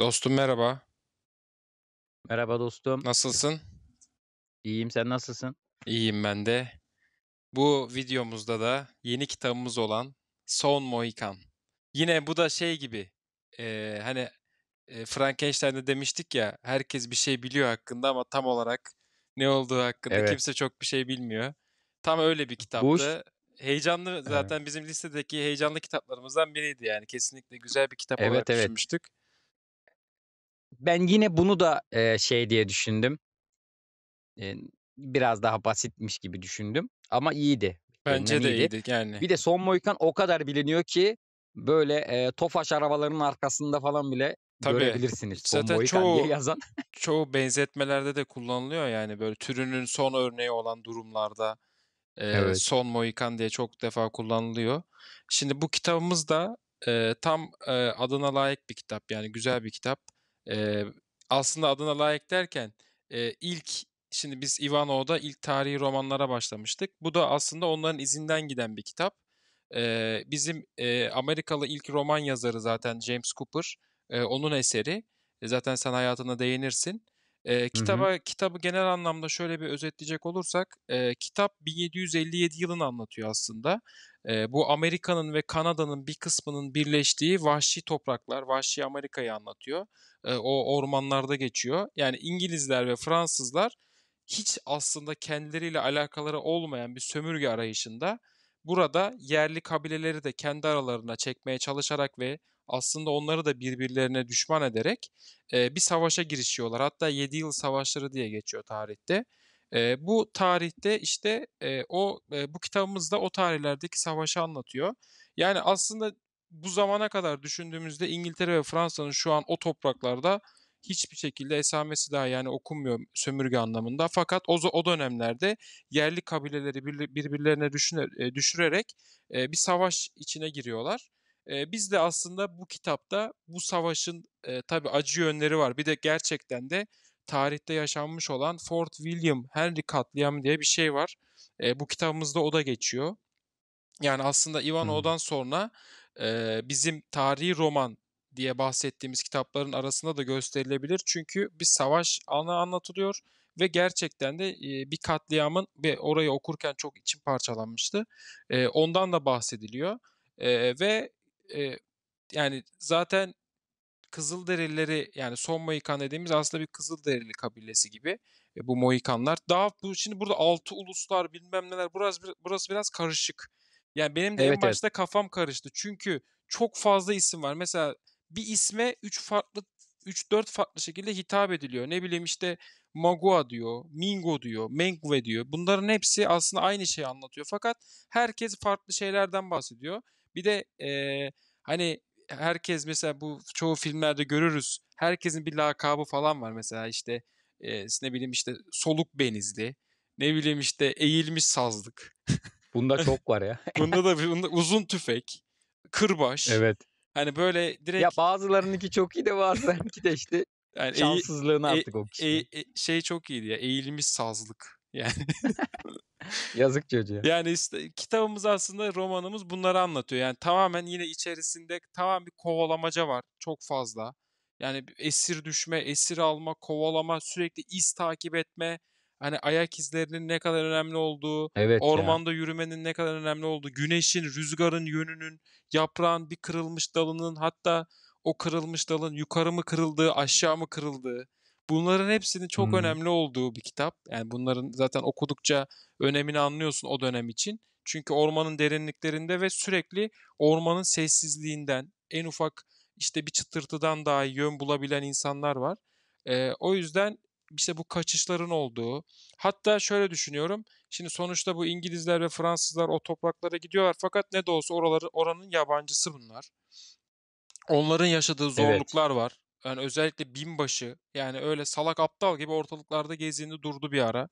Dostum merhaba. Merhaba dostum. Nasılsın? İyiyim sen nasılsın? İyiyim ben de. Bu videomuzda da yeni kitabımız olan Son Mohikan. Yine bu da şey gibi e, hani e, Frankenstein'de demiştik ya herkes bir şey biliyor hakkında ama tam olarak ne olduğu hakkında evet. kimse çok bir şey bilmiyor. Tam öyle bir kitaptı. Bu... Heyecanlı zaten evet. bizim listedeki heyecanlı kitaplarımızdan biriydi yani kesinlikle güzel bir kitap evet, olarak evet. düşünmüştük ben yine bunu da e, şey diye düşündüm. E, biraz daha basitmiş gibi düşündüm ama iyiydi. Bence Önlem de iyiydi. iyiydi yani. Bir de Son Moikan o kadar biliniyor ki böyle e, Tofaş arabalarının arkasında falan bile Tabii. görebilirsiniz. Son Zaten çoğu, diye yazan. çoğu benzetmelerde de kullanılıyor yani böyle türünün son örneği olan durumlarda evet. Son Moikan diye çok defa kullanılıyor. Şimdi bu kitabımız da e, tam e, adına layık bir kitap yani güzel bir kitap. E, aslında adına layık derken e, ilk şimdi biz Ivanov'da ilk tarihi romanlara başlamıştık. Bu da aslında onların izinden giden bir kitap. E, bizim e, Amerikalı ilk roman yazarı zaten James Cooper. E, onun eseri. E, zaten sen hayatına değinirsin. E, kitaba hı hı. kitabı genel anlamda şöyle bir özetleyecek olursak, e, kitap 1757 yılını anlatıyor aslında. E, bu Amerika'nın ve Kanada'nın bir kısmının birleştiği vahşi topraklar, vahşi Amerika'yı anlatıyor. E, o ormanlarda geçiyor. Yani İngilizler ve Fransızlar hiç aslında kendileriyle alakaları olmayan bir sömürge arayışında burada yerli kabileleri de kendi aralarına çekmeye çalışarak ve aslında onları da birbirlerine düşman ederek e, bir savaşa girişiyorlar. Hatta 7 yıl savaşları diye geçiyor tarihte. E, bu tarihte işte o bu kitabımızda o tarihlerdeki savaşı anlatıyor. Yani aslında bu zamana kadar düşündüğümüzde İngiltere ve Fransa'nın şu an o topraklarda hiçbir şekilde esamesi daha yani okunmuyor sömürge anlamında. Fakat o, o dönemlerde yerli kabileleri birbirlerine düşüne, e, düşürerek e, bir savaş içine giriyorlar. E, biz de aslında bu kitapta bu savaşın e, tabii acı yönleri var. Bir de gerçekten de tarihte yaşanmış olan Fort William Henry katliamı diye bir şey var. E, bu kitabımızda o da geçiyor. Yani aslında Ivano'dan hmm. sonra e, bizim tarihi roman diye bahsettiğimiz kitapların arasında da gösterilebilir. Çünkü bir savaş anı anlatılıyor ve gerçekten de e, bir katliamın ve orayı okurken çok içim parçalanmıştı. E, ondan da bahsediliyor e, ve e, yani zaten Kızılderilileri yani son Mohikan dediğimiz aslında bir Kızılderili kabilesi gibi e, bu Mohikanlar. Daha bu şimdi burada altı uluslar bilmem neler burası burası biraz karışık. Yani benim de evet, en başta evet. kafam karıştı. Çünkü çok fazla isim var. Mesela bir isme 3 farklı 3-4 farklı şekilde hitap ediliyor. Ne bileyim işte Magua diyor, Mingo diyor, Mengwe diyor. Bunların hepsi aslında aynı şeyi anlatıyor. Fakat herkes farklı şeylerden bahsediyor. Bir de e, hani herkes mesela bu çoğu filmlerde görürüz. Herkesin bir lakabı falan var mesela işte e, ne bileyim işte soluk benizli. Ne bileyim işte eğilmiş sazlık. Bunda çok var ya. bunda da bunda uzun tüfek, kırbaç. Evet. Hani böyle direkt... Ya bazılarınınki çok iyi de bazılarınınki de işte yani şanssızlığını eği, artık o kişi. Eği, e, şey çok iyiydi ya eğilmiş sazlık. Yani Yazık çocuğa. Yani işte kitabımız aslında romanımız bunları anlatıyor. Yani tamamen yine içerisinde tamam bir kovalamaca var çok fazla. Yani esir düşme, esir alma, kovalama, sürekli iz takip etme, hani ayak izlerinin ne kadar önemli olduğu, evet ormanda ya. yürümenin ne kadar önemli olduğu, güneşin, rüzgarın yönünün, yaprağın bir kırılmış dalının hatta o kırılmış dalın yukarı mı kırıldığı, aşağı mı kırıldığı. Bunların hepsinin çok hmm. önemli olduğu bir kitap. Yani bunların zaten okudukça önemini anlıyorsun o dönem için. Çünkü ormanın derinliklerinde ve sürekli ormanın sessizliğinden, en ufak işte bir çıtırtıdan daha yön bulabilen insanlar var. ee, o yüzden işte bu kaçışların olduğu. Hatta şöyle düşünüyorum. Şimdi sonuçta bu İngilizler ve Fransızlar o topraklara gidiyorlar fakat ne de olsa oraları oranın yabancısı bunlar. Onların yaşadığı zorluklar evet. var. Yani özellikle binbaşı yani öyle salak aptal gibi ortalıklarda gezdiğini durdu bir ara.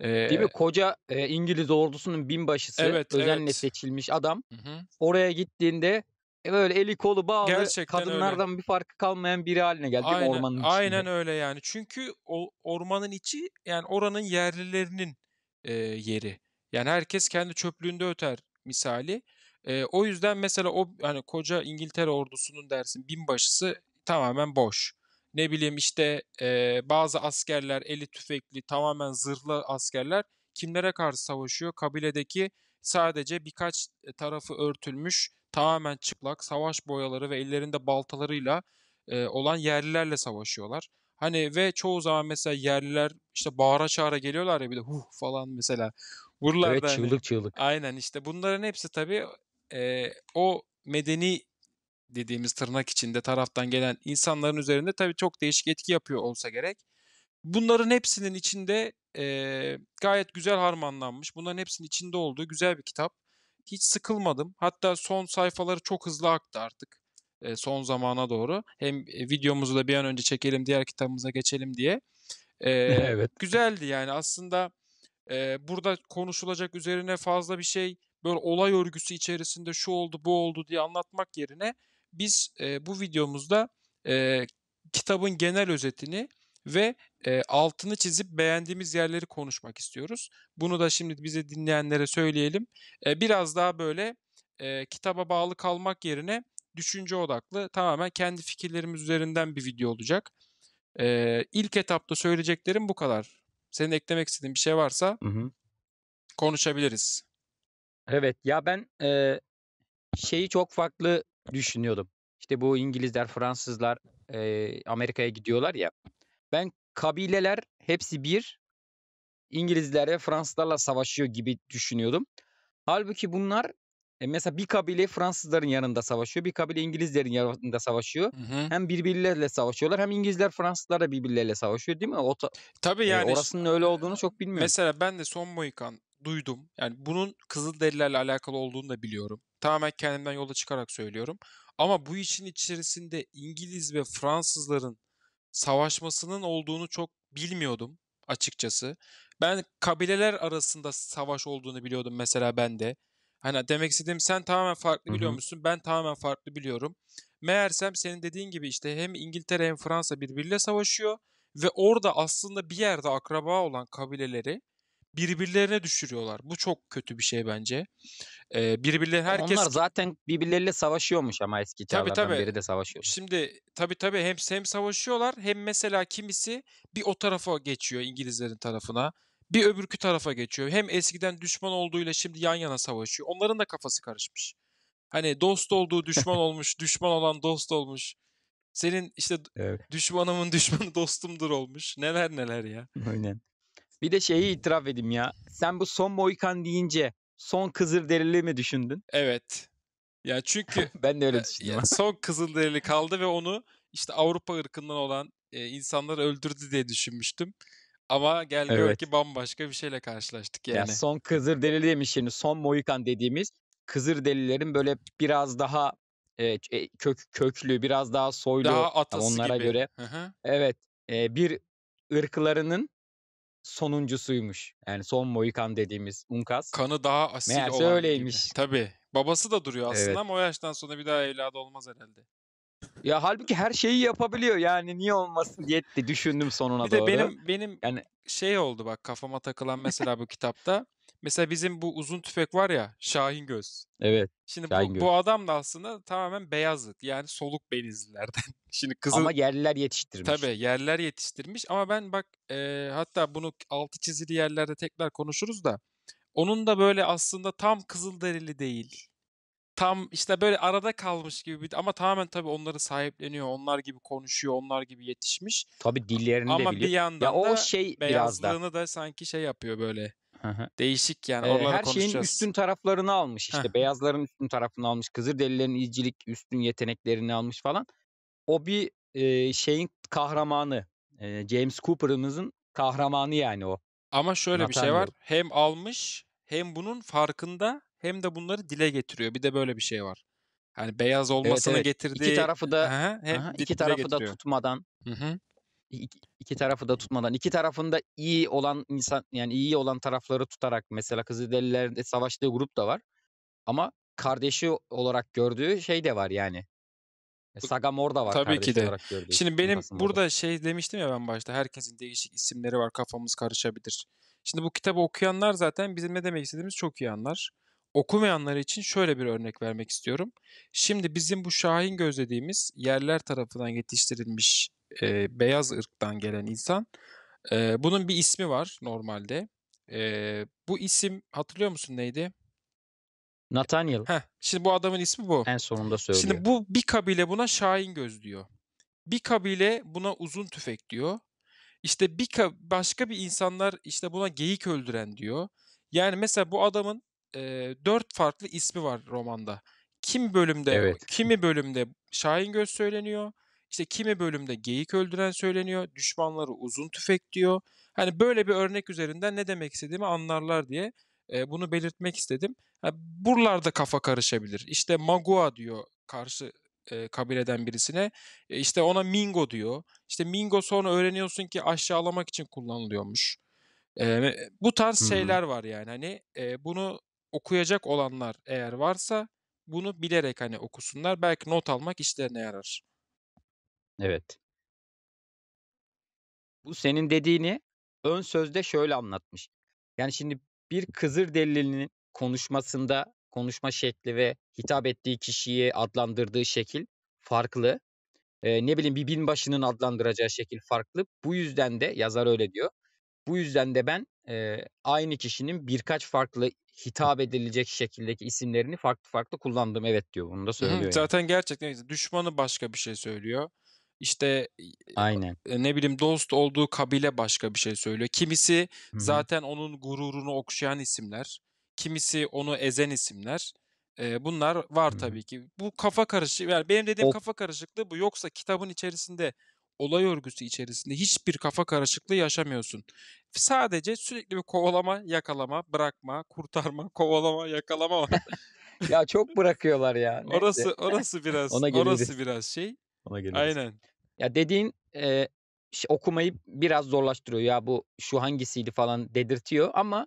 Ee, Değil mi? Koca e, İngiliz ordusunun binbaşısı evet, özenle evet. seçilmiş adam. Hı hı. Oraya gittiğinde e, böyle eli kolu bağlı Gerçekten kadınlardan öyle. bir farkı kalmayan biri haline geldi aynen, ormanın içinde. Aynen öyle yani. Çünkü o ormanın içi yani oranın yerlilerinin e, yeri. Yani herkes kendi çöplüğünde öter misali. E, o yüzden mesela o hani koca İngiltere ordusunun dersin binbaşısı tamamen boş. Ne bileyim işte e, bazı askerler eli tüfekli tamamen zırhlı askerler kimlere karşı savaşıyor? Kabiledeki Sadece birkaç e, tarafı örtülmüş, tamamen çıplak, savaş boyaları ve ellerinde baltalarıyla e, olan yerlilerle savaşıyorlar. Hani ve çoğu zaman mesela yerliler işte bağıra çağıra geliyorlar ya bir de huh falan mesela. vururlar. evet hani çığlık hani, çığlık. Aynen işte bunların hepsi tabii e, o medeni dediğimiz tırnak içinde taraftan gelen insanların üzerinde tabii çok değişik etki yapıyor olsa gerek. Bunların hepsinin içinde e, gayet güzel harmanlanmış. Bunların hepsinin içinde olduğu güzel bir kitap. Hiç sıkılmadım. Hatta son sayfaları çok hızlı aktı artık e, son zamana doğru. Hem videomuzu da bir an önce çekelim, diğer kitabımıza geçelim diye. E, evet. Güzeldi yani aslında e, burada konuşulacak üzerine fazla bir şey böyle olay örgüsü içerisinde şu oldu bu oldu diye anlatmak yerine biz e, bu videomuzda e, kitabın genel özetini ve e, altını çizip beğendiğimiz yerleri konuşmak istiyoruz. Bunu da şimdi bize dinleyenlere söyleyelim. E, biraz daha böyle e, kitaba bağlı kalmak yerine düşünce odaklı tamamen kendi fikirlerimiz üzerinden bir video olacak. E, ilk etapta söyleyeceklerim bu kadar. Senin eklemek istediğin bir şey varsa hı hı. konuşabiliriz. Evet ya ben e, şeyi çok farklı düşünüyordum. İşte bu İngilizler, Fransızlar e, Amerika'ya gidiyorlar ya. Ben kabileler hepsi bir İngilizlerle Fransızlarla savaşıyor gibi düşünüyordum. Halbuki bunlar e, mesela bir kabile Fransızların yanında savaşıyor, bir kabile İngilizlerin yanında savaşıyor. Hı hı. Hem birbirleriyle savaşıyorlar hem İngilizler Fransızlarla birbirleriyle savaşıyor değil mi? O ta- Tabii e, yani. E, orasının öyle olduğunu çok bilmiyorum. Mesela ben de Son Mohikan duydum. Yani bunun Kızılderililerle alakalı olduğunu da biliyorum. Tamamen kendimden yola çıkarak söylüyorum. Ama bu işin içerisinde İngiliz ve Fransızların savaşmasının olduğunu çok bilmiyordum açıkçası. Ben kabileler arasında savaş olduğunu biliyordum mesela ben de. Hani demek istediğim sen tamamen farklı biliyor musun? Ben tamamen farklı biliyorum. Meğersem senin dediğin gibi işte hem İngiltere hem Fransa birbiriyle savaşıyor ve orada aslında bir yerde akraba olan kabileleri birbirlerine düşürüyorlar. Bu çok kötü bir şey bence. Ee, birbirleri herkes Onlar zaten birbirleriyle savaşıyormuş ama eski çağlardan tabii, tabii. beri de savaşıyor. Şimdi tabii tabii hem hem savaşıyorlar hem mesela kimisi bir o tarafa geçiyor İngilizlerin tarafına. Bir öbürkü tarafa geçiyor. Hem eskiden düşman olduğuyla şimdi yan yana savaşıyor. Onların da kafası karışmış. Hani dost olduğu düşman olmuş, düşman olan dost olmuş. Senin işte evet. düşmanımın düşmanı dostumdur olmuş. Neler neler ya. Aynen. Bir de şeyi itiraf edeyim ya. Sen bu son Moikan deyince son kızır derili mi düşündün? Evet. Ya çünkü ben de öyle düşündüm. Ya, son kızıl derili kaldı ve onu işte Avrupa ırkından olan e, insanları öldürdü diye düşünmüştüm. Ama gelmiyor evet. ki bambaşka bir şeyle karşılaştık yani. Ya son kızır delili demiş şimdi son Moikan dediğimiz kızır delilerin böyle biraz daha e, e, kök köklü, biraz daha soylu daha onlara gibi. göre. Hı-hı. Evet. E, bir ırklarının sonuncusuymuş. Yani son Mohikan dediğimiz Uncas. Kanı daha asil Meğerse olan öyleymiş. Gibi. Tabii. Babası da duruyor aslında evet. ama o yaştan sonra bir daha evladı olmaz herhalde. Ya halbuki her şeyi yapabiliyor yani niye olmasın diye düşündüm sonuna bir doğru. Bir de benim benim yani şey oldu bak kafama takılan mesela bu kitapta Mesela bizim bu uzun tüfek var ya Şahin Göz. Evet. Şimdi bu, bu adam da aslında tamamen beyazlık yani soluk benizlilerden. Şimdi kızıl... Ama yerliler yetiştirmiş. Tabii yerliler yetiştirmiş ama ben bak e, hatta bunu altı çizili yerlerde tekrar konuşuruz da onun da böyle aslında tam kızılderili değil. Tam işte böyle arada kalmış gibi bir, ama tamamen tabii onları sahipleniyor. Onlar gibi konuşuyor, onlar gibi yetişmiş. Tabii dillerini ama de biliyor. Ama bir yandan ya o da şey biraz da. da sanki şey yapıyor böyle Değişik yani ee, her şeyin üstün taraflarını almış işte beyazların üstün tarafını almış Kızılderililerin izcilik üstün yeteneklerini almış falan. O bir e, şeyin kahramanı e, James Cooper'ımızın kahramanı yani o. Ama şöyle Nathaniel. bir şey var hem almış hem bunun farkında hem de bunları dile getiriyor bir de böyle bir şey var. Hani beyaz olmasını evet, evet. getirdiği İki tarafı da aha, hem aha, iki tarafı getiriyor. da tutmadan Hı-hı iki, iki tarafı da tutmadan iki tarafında iyi olan insan yani iyi olan tarafları tutarak mesela Kızılderililer'de savaştığı grup da var. Ama kardeşi olarak gördüğü şey de var yani. E, Sagamor da var. Tabii ki de. Şimdi benim burada da. şey demiştim ya ben başta herkesin değişik isimleri var kafamız karışabilir. Şimdi bu kitabı okuyanlar zaten bizim ne demek istediğimiz çok iyi anlar. Okumayanlar için şöyle bir örnek vermek istiyorum. Şimdi bizim bu Şahin gözlediğimiz yerler tarafından yetiştirilmiş e, beyaz ırktan gelen insan. E, bunun bir ismi var normalde. E, bu isim hatırlıyor musun neydi? Nathaniel. Heh, şimdi bu adamın ismi bu. En sonunda söylüyor. Şimdi bu bir kabile buna Şahin Göz diyor. Bir kabile buna uzun tüfek diyor. İşte bir başka bir insanlar işte buna geyik öldüren diyor. Yani mesela bu adamın e, dört farklı ismi var romanda. Kim bölümde, evet. kimi bölümde Şahin Göz söyleniyor. İşte kimi bölümde geyik öldüren söyleniyor. Düşmanları uzun tüfek diyor. Hani böyle bir örnek üzerinden ne demek istediğimi anlarlar diye bunu belirtmek istedim. Yani buralarda kafa karışabilir. İşte Magua diyor karşı e, kabileden birisine. E, işte ona Mingo diyor. İşte Mingo sonra öğreniyorsun ki aşağılamak için kullanılıyormuş. E, bu tarz hmm. şeyler var yani. Hani e, bunu okuyacak olanlar eğer varsa bunu bilerek hani okusunlar. Belki not almak işlerine yarar. Evet. Bu senin dediğini ön sözde şöyle anlatmış. Yani şimdi bir kızır delilinin konuşmasında konuşma şekli ve hitap ettiği kişiyi adlandırdığı şekil farklı. Ee, ne bileyim bir binbaşının adlandıracağı şekil farklı. Bu yüzden de yazar öyle diyor. Bu yüzden de ben e, aynı kişinin birkaç farklı hitap edilecek şekildeki isimlerini farklı farklı kullandım. Evet diyor. Bunu da söylüyor. Hı, yani. Zaten gerçekten düşmanı başka bir şey söylüyor. İşte Aynen. E, ne bileyim dost olduğu kabile başka bir şey söylüyor. Kimisi Hı-hı. zaten onun gururunu okşayan isimler. Kimisi onu ezen isimler. E, bunlar var Hı-hı. tabii ki. Bu kafa karışık. Yani benim dediğim o... kafa karışıklığı bu. Yoksa kitabın içerisinde olay örgüsü içerisinde hiçbir kafa karışıklığı yaşamıyorsun. Sadece sürekli bir kovalama, yakalama, bırakma, kurtarma, kovalama, yakalama var. ya çok bırakıyorlar ya. Orası orası biraz orası biraz şey. Ona Aynen. Ya dediğin e, okumayı biraz zorlaştırıyor. Ya bu şu hangisiydi falan dedirtiyor ama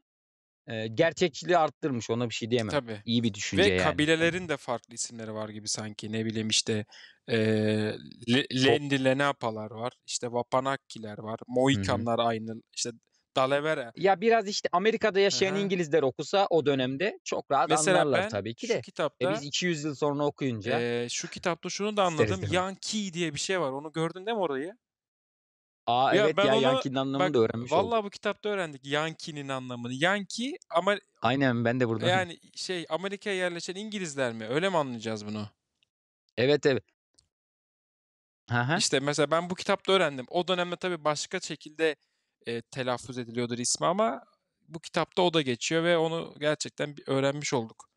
e, gerçekçiliği arttırmış. Ona bir şey e, diyemem. Tabii. İyi bir düşünce Ve yani. Ve kabilelerin de farklı isimleri var gibi sanki. Ne bileyim işte e, Lendi Lenapalar var. İşte Vapanakkiler var. Moikanlar aynı. İşte Dalavera. Ya biraz işte Amerika'da yaşayan Aha. İngilizler okusa o dönemde çok rahat Mesela anlarlar ben tabii ki şu de. E, kitapta- E biz 200 yıl sonra okuyunca Ee, şu kitapta şunu da anladım. Yankee diye bir şey var. Onu gördün değil mi orayı? aa Ya evet ben ya onu- Yankee'nin anlamını Bak da öğrenmiş oldum. vallahi bu kitapta öğrendik Yankee'nin anlamını. Yankee ama Aynen ben de buradan. yani şey Amerika'ya yerleşen İngilizler mi? Öyle mi anlayacağız bunu? Evet evet. Hı İşte mesela ben bu kitapta öğrendim. O dönemde tabii başka şekilde e, telaffuz ediliyordur ismi ama bu kitapta o da geçiyor ve onu gerçekten öğrenmiş olduk.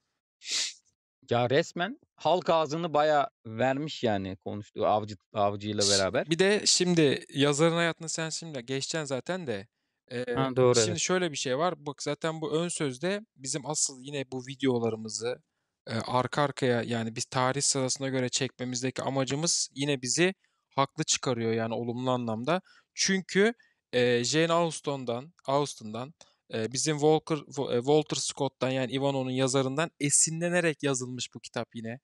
Ya resmen halk ağzını baya vermiş yani konuştuğu avcı avcıyla beraber. Bir de şimdi yazarın hayatını sen şimdi geçeceksin zaten de. E, ha, doğru. Şimdi evet. şöyle bir şey var. Bak zaten bu ön sözde bizim asıl yine bu videolarımızı e, arka arkaya yani biz tarih sırasına göre çekmemizdeki amacımız yine bizi haklı çıkarıyor yani olumlu anlamda. Çünkü e, Jane Austen'dan, Austen'dan e, bizim Walker, Walter Scott'tan yani Ivanov'un yazarından esinlenerek yazılmış bu kitap yine.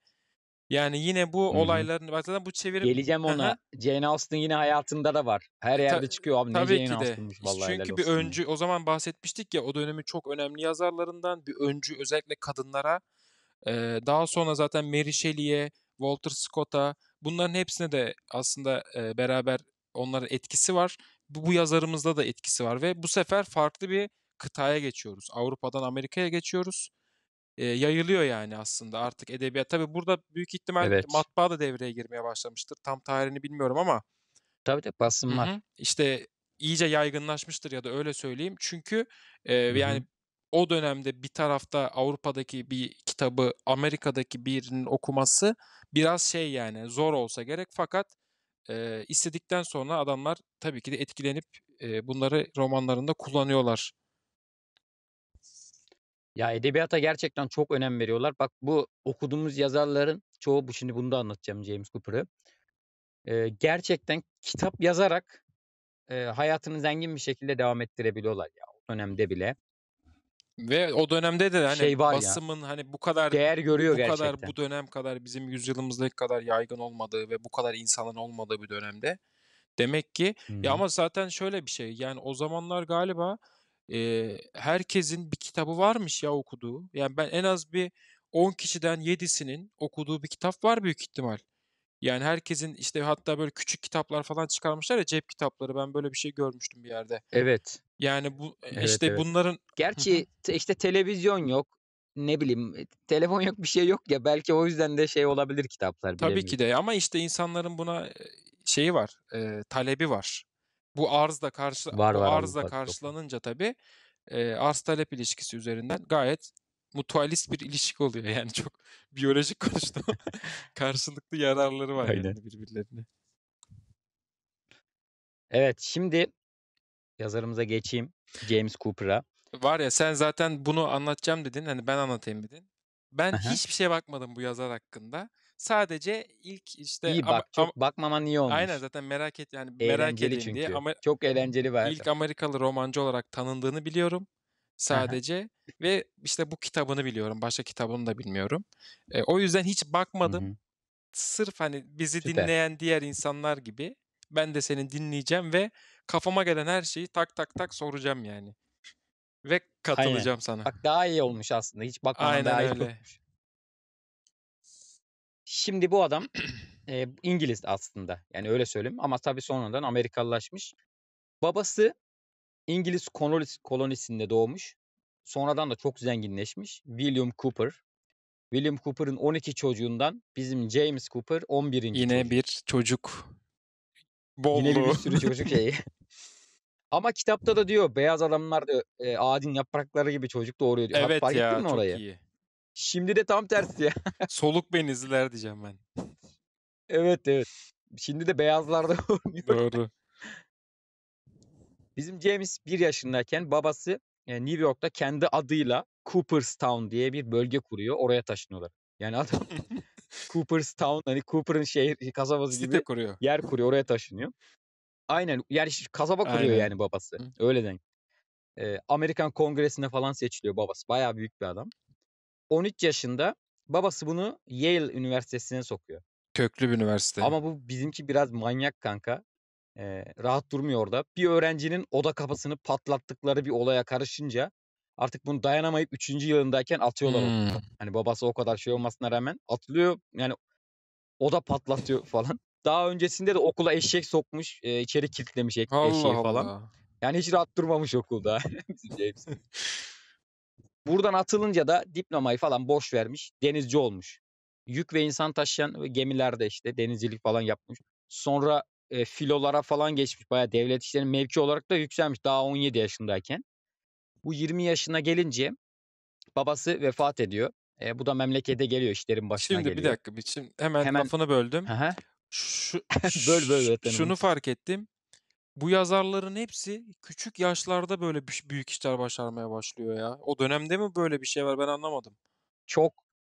Yani yine bu Hı-hı. olayların zaten bu çevirim... Geleceğim ona. Jane Austen yine hayatında da var. Her yerde Ta- çıkıyor abi. Ne tabii Jane ki de. Çünkü bir öncü yani. o zaman bahsetmiştik ya o dönemi çok önemli yazarlarından bir öncü özellikle kadınlara. Ee, daha sonra zaten Mary Shelley'e, Walter Scott'a bunların hepsine de aslında e, beraber onların etkisi var bu, bu yazarımızda da etkisi var ve bu sefer farklı bir kıtaya geçiyoruz. Avrupa'dan Amerika'ya geçiyoruz. E, yayılıyor yani aslında artık edebiyat. Tabii burada büyük ihtimal evet. matbaa da devreye girmeye başlamıştır. Tam tarihini bilmiyorum ama. Tabii de basın var. Hı-hı. İşte iyice yaygınlaşmıştır ya da öyle söyleyeyim. Çünkü e, yani o dönemde bir tarafta Avrupa'daki bir kitabı Amerika'daki birinin okuması biraz şey yani zor olsa gerek fakat e, istedikten sonra adamlar tabii ki de etkilenip e, bunları romanlarında kullanıyorlar. Ya edebiyata gerçekten çok önem veriyorlar. Bak bu okuduğumuz yazarların çoğu bu şimdi bunu da anlatacağım James Cooper'ı. E, gerçekten kitap yazarak e, hayatını zengin bir şekilde devam ettirebiliyorlar ya o dönemde bile. Ve o dönemde de hani şey var basımın ya, hani bu kadar değer görüyor bu gerçekten. kadar bu dönem kadar bizim yüzyılımızdaki kadar yaygın olmadığı ve bu kadar insanın olmadığı bir dönemde demek ki hmm. ya ama zaten şöyle bir şey yani o zamanlar galiba e, herkesin bir kitabı varmış ya okuduğu. Yani ben en az bir 10 kişiden 7'sinin okuduğu bir kitap var büyük ihtimal. Yani herkesin işte hatta böyle küçük kitaplar falan çıkarmışlar ya cep kitapları. Ben böyle bir şey görmüştüm bir yerde. Evet. Yani bu e, Evet işte evet. bunların Gerçi işte televizyon yok. Ne bileyim e, telefon yok bir şey yok ya belki o yüzden de şey olabilir kitaplar Tabii ki de ama işte insanların buna e, şeyi var, e, talebi var. Bu arzla karşı Var bu var arzla Avrupa'da karşılanınca tabii e, arz talep ilişkisi üzerinden gayet mutualist bir ilişki oluyor. Yani çok biyolojik konuştum. Karşılıklı yararları var Aynen. yani birbirlerine. Evet şimdi yazarımıza geçeyim. James Cooper'a. Var ya sen zaten bunu anlatacağım dedin. Hani ben anlatayım dedin. Ben Aha. hiçbir şeye bakmadım bu yazar hakkında. Sadece ilk işte İyi bak çok bakmaman iyi olmuş. Aynen zaten merak et yani eğlenceli merak edin çünkü. diye. Ama, çok eğlenceli var. İlk Amerikalı romancı olarak tanındığını biliyorum sadece ve işte bu kitabını biliyorum. Başka kitabını da bilmiyorum. E, o yüzden hiç bakmadım. Hı-hı. Sırf hani bizi Süper. dinleyen diğer insanlar gibi ben de seni dinleyeceğim ve kafama gelen her şeyi tak tak tak soracağım yani. Ve katılacağım Aynen. sana. Bak daha iyi olmuş aslında. Hiç bakmadan Aynen daha iyi olmuş. Şimdi bu adam e, İngiliz aslında. Yani öyle söyleyeyim ama tabii sonradan Amerikalılaşmış. Babası İngiliz kolonisinde doğmuş. Sonradan da çok zenginleşmiş. William Cooper. William Cooper'ın 12 çocuğundan bizim James Cooper 11. Yine çocuk. bir çocuk bollu. Yine bir, sürü çocuk şeyi. Ama kitapta da diyor beyaz adamlar da e, ağacın yaprakları gibi çocuk doğuruyor diyor. Evet Fark ya ettin mi çok iyi. Şimdi de tam tersi ya. Soluk benizliler diyeceğim ben. Evet evet. Şimdi de beyazlarda doğru. Bizim James bir yaşındayken babası yani e, New York'ta kendi adıyla Cooperstown diye bir bölge kuruyor. Oraya taşınıyorlar. Yani adam Cooperstown hani Cooper'ın şehir şey, kasabası gibi kuruyor. yer kuruyor. Oraya taşınıyor. Aynen. Yani kasaba kuruyor Aynen. yani babası. Öyle denk. Ee, Amerikan Kongresi'ne falan seçiliyor babası. Bayağı büyük bir adam. 13 yaşında babası bunu Yale Üniversitesi'ne sokuyor. Köklü bir üniversite. Ama bu bizimki biraz manyak kanka e, rahat durmuyor orada. Bir öğrencinin oda kapısını patlattıkları bir olaya karışınca artık bunu dayanamayıp 3. yılındayken atıyorlar hmm. onu. Hani babası o kadar şey olmasına rağmen atılıyor. Yani oda patlatıyor falan. Daha öncesinde de okula eşek sokmuş, e, içeri kilitlemiş ek, Allah falan. Allah. Yani hiç rahat durmamış okulda. Buradan atılınca da diplomayı falan boş vermiş. Denizci olmuş. Yük ve insan taşıyan gemilerde işte denizcilik falan yapmış. Sonra e, filolara falan geçmiş. Bayağı devlet işlerinin mevki olarak da yükselmiş daha 17 yaşındayken. Bu 20 yaşına gelince babası vefat ediyor. E, bu da memlekete geliyor işlerin başına Şimdi geliyor. bir dakika biçim hemen, hemen lafını böldüm. Aha. Şu, böl böl efendim. Şunu fark ettim. Bu yazarların hepsi küçük yaşlarda böyle büyük işler başarmaya başlıyor ya. O dönemde mi böyle bir şey var ben anlamadım. Çok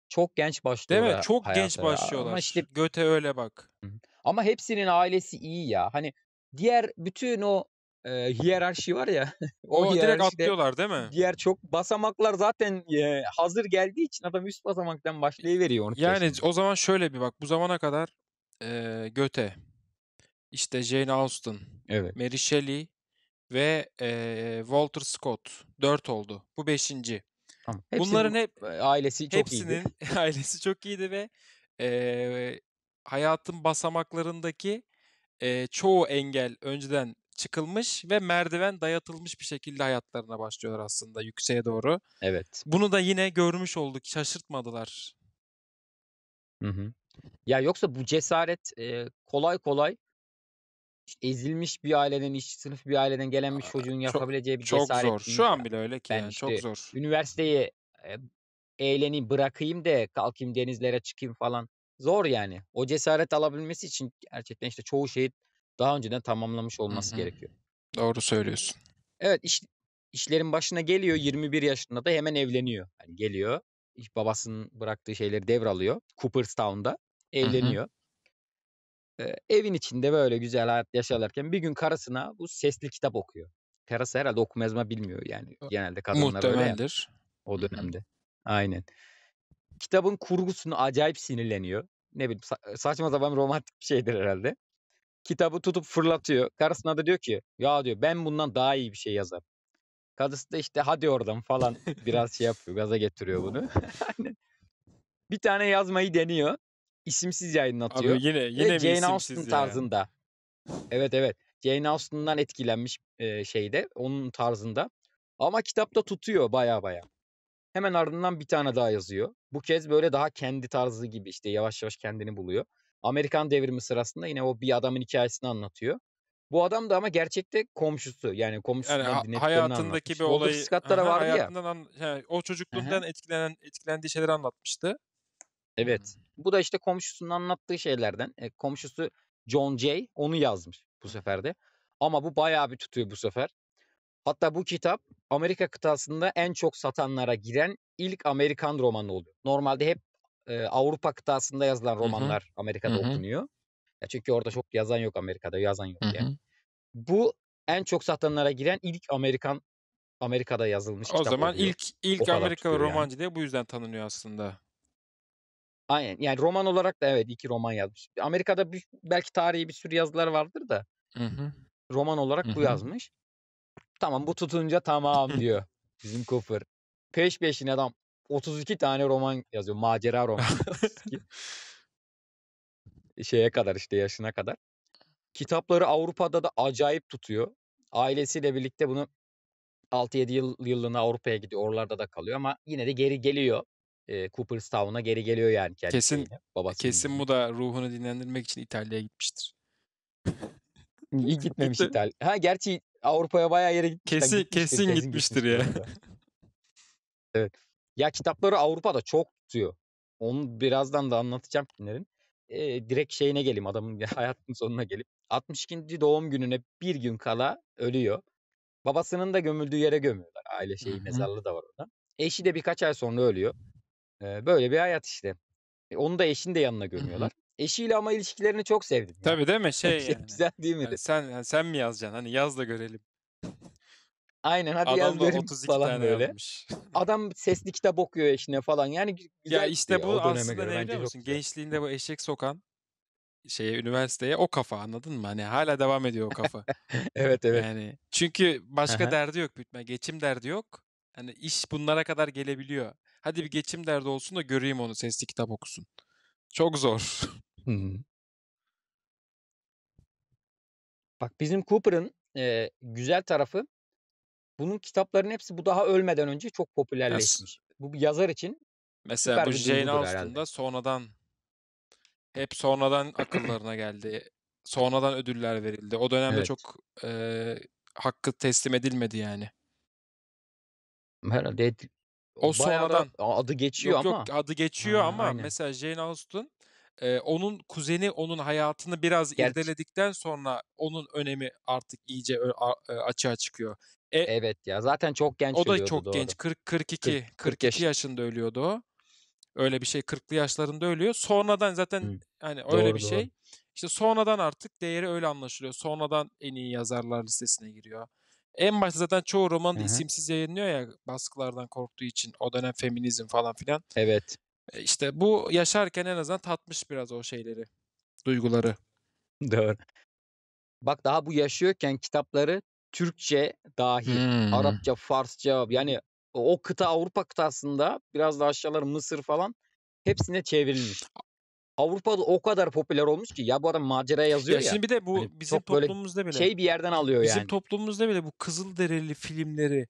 çok genç başlıyorlar. Değil mi? Çok genç başlıyorlar. Ama işte... Göte öyle bak. Hı-hı. Ama hepsinin ailesi iyi ya. Hani diğer bütün o e, hiyerarşi var ya. o, o direkt atlıyorlar değil mi? Diğer çok basamaklar zaten e, hazır geldiği için adam üst basamaktan başlayıveriyor. Onu yani o zaman şöyle bir bak bu zamana kadar e, Göte, işte Jane Austen, evet. Mary Shelley ve e, Walter Scott dört oldu. Bu beşinci. Tamam. Bunların hep ailesi çok hepsinin iyiydi. ailesi çok iyiydi ve e, hayatın basamaklarındaki e, çoğu engel önceden çıkılmış ve merdiven dayatılmış bir şekilde hayatlarına başlıyorlar aslında yükseğe doğru. Evet. Bunu da yine görmüş olduk. Şaşırtmadılar. Hı hı. Ya yoksa bu cesaret e, kolay kolay ezilmiş bir aileden, işçi sınıf bir aileden gelen bir çocuğun yapabileceği bir çok, cesaret. Çok zor. Şu an bile öyle ki ben yani. Işte çok zor. Üniversiteyi e, eğleneyim, bırakayım de kalkayım denizlere çıkayım falan. Zor yani. O cesaret alabilmesi için gerçekten işte çoğu şeyi daha önceden tamamlamış olması Hı-hı. gerekiyor. Doğru söylüyorsun. Evet iş, işlerin başına geliyor 21 yaşında da hemen evleniyor. Yani geliyor babasının bıraktığı şeyleri devralıyor. Cooperstown'da evleniyor. hı evin içinde böyle güzel hayat yaşarlarken bir gün karısına bu sesli kitap okuyor. Karısı herhalde okuma yazma bilmiyor yani genelde kadınlar Muhtemeldir. öyle. Muhtemeldir. O dönemde. Aynen kitabın kurgusunu acayip sinirleniyor. Ne bileyim e, saçma sapan romantik bir şeydir herhalde. Kitabı tutup fırlatıyor. Karısına da diyor ki ya diyor ben bundan daha iyi bir şey yazarım. Kadısı da işte hadi oradan falan biraz şey yapıyor. Gaza getiriyor bunu. bir tane yazmayı deniyor. İsimsiz yayınlatıyor. Abi yine yine Ve Jane Austen ya. tarzında. Evet evet. Jane Austen'dan etkilenmiş şeyde onun tarzında. Ama kitapta tutuyor baya baya. Hemen ardından bir tane daha yazıyor. Bu kez böyle daha kendi tarzı gibi işte yavaş yavaş kendini buluyor. Amerikan devrimi sırasında yine o bir adamın hikayesini anlatıyor. Bu adam da ama gerçekte komşusu. Yani komşusundan yani, dinlediklerini hayatındaki anlatmış. bir olayı aha, vardı hayatından ya. An, yani, o çocukluğundan aha. etkilenen etkilendiği şeyleri anlatmıştı. Evet. Hmm. Bu da işte komşusunun anlattığı şeylerden. E, komşusu John Jay onu yazmış bu sefer de. Ama bu bayağı bir tutuyor bu sefer. Hatta bu kitap Amerika kıtasında en çok satanlara giren ilk Amerikan romanı oluyor. Normalde hep e, Avrupa kıtasında yazılan romanlar Hı-hı. Amerika'da Hı-hı. okunuyor. Ya çünkü orada çok yazan yok Amerika'da, yazan yok Hı-hı. yani. Bu en çok satanlara giren ilk Amerikan Amerika'da yazılmış o kitap. O zaman oluyor. ilk ilk Amerika romancı yani. diye bu yüzden tanınıyor aslında. Aynen. Yani roman olarak da evet iki roman yazmış. Amerika'da bir, belki tarihi bir sürü yazılar vardır da. Hı hı. Roman olarak hı hı. bu yazmış. Tamam bu tutunca tamam diyor bizim Cooper. Peş peşine adam 32 tane roman yazıyor. Macera roman. Şeye kadar işte yaşına kadar. Kitapları Avrupa'da da acayip tutuyor. Ailesiyle birlikte bunu 6-7 yıl, yıllığına Avrupa'ya gidiyor. Oralarda da kalıyor ama yine de geri geliyor. E, Cooperstown'a geri geliyor yani kendisi. Kesin, babası kesin bu da ruhunu dinlendirmek için İtalya'ya gitmiştir. İyi gitmemiş İtalya. Ha gerçi Avrupa'ya bayağı yere gitmiş Kesin, gitmiştir, kesin, kesin gitmiştir, gitmiştir ya. evet. Ya kitapları Avrupa'da çok tutuyor. Onu birazdan da anlatacağım kimlerin. Ee, direkt şeyine geleyim adamın hayatının sonuna gelip. 62. doğum gününe bir gün kala ölüyor. Babasının da gömüldüğü yere gömüyorlar. Aile şeyi mezarlığı da var orada. Eşi de birkaç ay sonra ölüyor. Ee, böyle bir hayat işte. E, onu da eşin de yanına gömüyorlar. Eşiyle ama ilişkilerini çok sevdim. Tabii yani. değil mi? Şey, hani şey yani. Güzel değil mi? Yani sen sen mi yazacaksın? Hani yaz da görelim. Aynen hadi Adam yaz görelim 32 falan tane böyle. Yapmış. Adam sesli kitap okuyor eşine falan. Yani güzel. Şey ya işte bu aslında ne biliyor musun? Gençliğinde bu eşek sokan şeye üniversiteye o kafa anladın mı? Hani hala devam ediyor o kafa. evet evet. Yani çünkü başka derdi yok bitme. Geçim derdi yok. Hani iş bunlara kadar gelebiliyor. Hadi bir geçim derdi olsun da göreyim onu sesli kitap okusun. Çok zor. Hı hı. Bak bizim Cooper'ın, eee, güzel tarafı bunun kitaplarının hepsi bu daha ölmeden önce çok As popülerleşmiş. Bu bir yazar için Mesela süper bir Jane duygudur herhâlde. Austen'da sonradan hep sonradan akıllarına geldi. Sonradan ödüller verildi. O dönemde Evet. çok, eee, hakkı teslim edilmedi yani. Herhâlde et O bayağı sonradan. adı geçiyor Yok yok ama adı geçiyor Ha, ama aynen. mesela Jane Austen e, onun kuzeni onun hayatını biraz Gerçi. irdeledikten sonra onun önemi artık iyice e, açığa çıkıyor. E, evet ya zaten çok genç O da ölüyordu, çok doğru. genç. 40 42 40, 40 42 yaş. yaşında ölüyordu o. Öyle bir şey 40'lı yaşlarında ölüyor. Sonradan zaten Hı. hani doğru, öyle bir doğru. şey. İşte sonradan artık değeri öyle anlaşılıyor. Sonradan en iyi yazarlar listesine giriyor. En başta zaten çoğu romanı isimsiz yayınlıyor ya baskılardan korktuğu için. O dönem feminizm falan filan. Evet. E, işte bu yaşarken en azından tatmış biraz o şeyleri, duyguları. Doğru. Bak daha bu yaşıyorken kitapları Türkçe dahi, hmm. Arapça, Farsça yani o kıta Avrupa kıtasında biraz da aşağılar Mısır falan hepsine çevrilmiş. Avrupa'da o kadar popüler olmuş ki ya bu adam macera yazıyor ya. ya şimdi bir de bu hani bizim toplumumuzda bile şey bir yerden alıyor bizim yani. Bizim toplumumuzda bile bu Kızılderili filmleri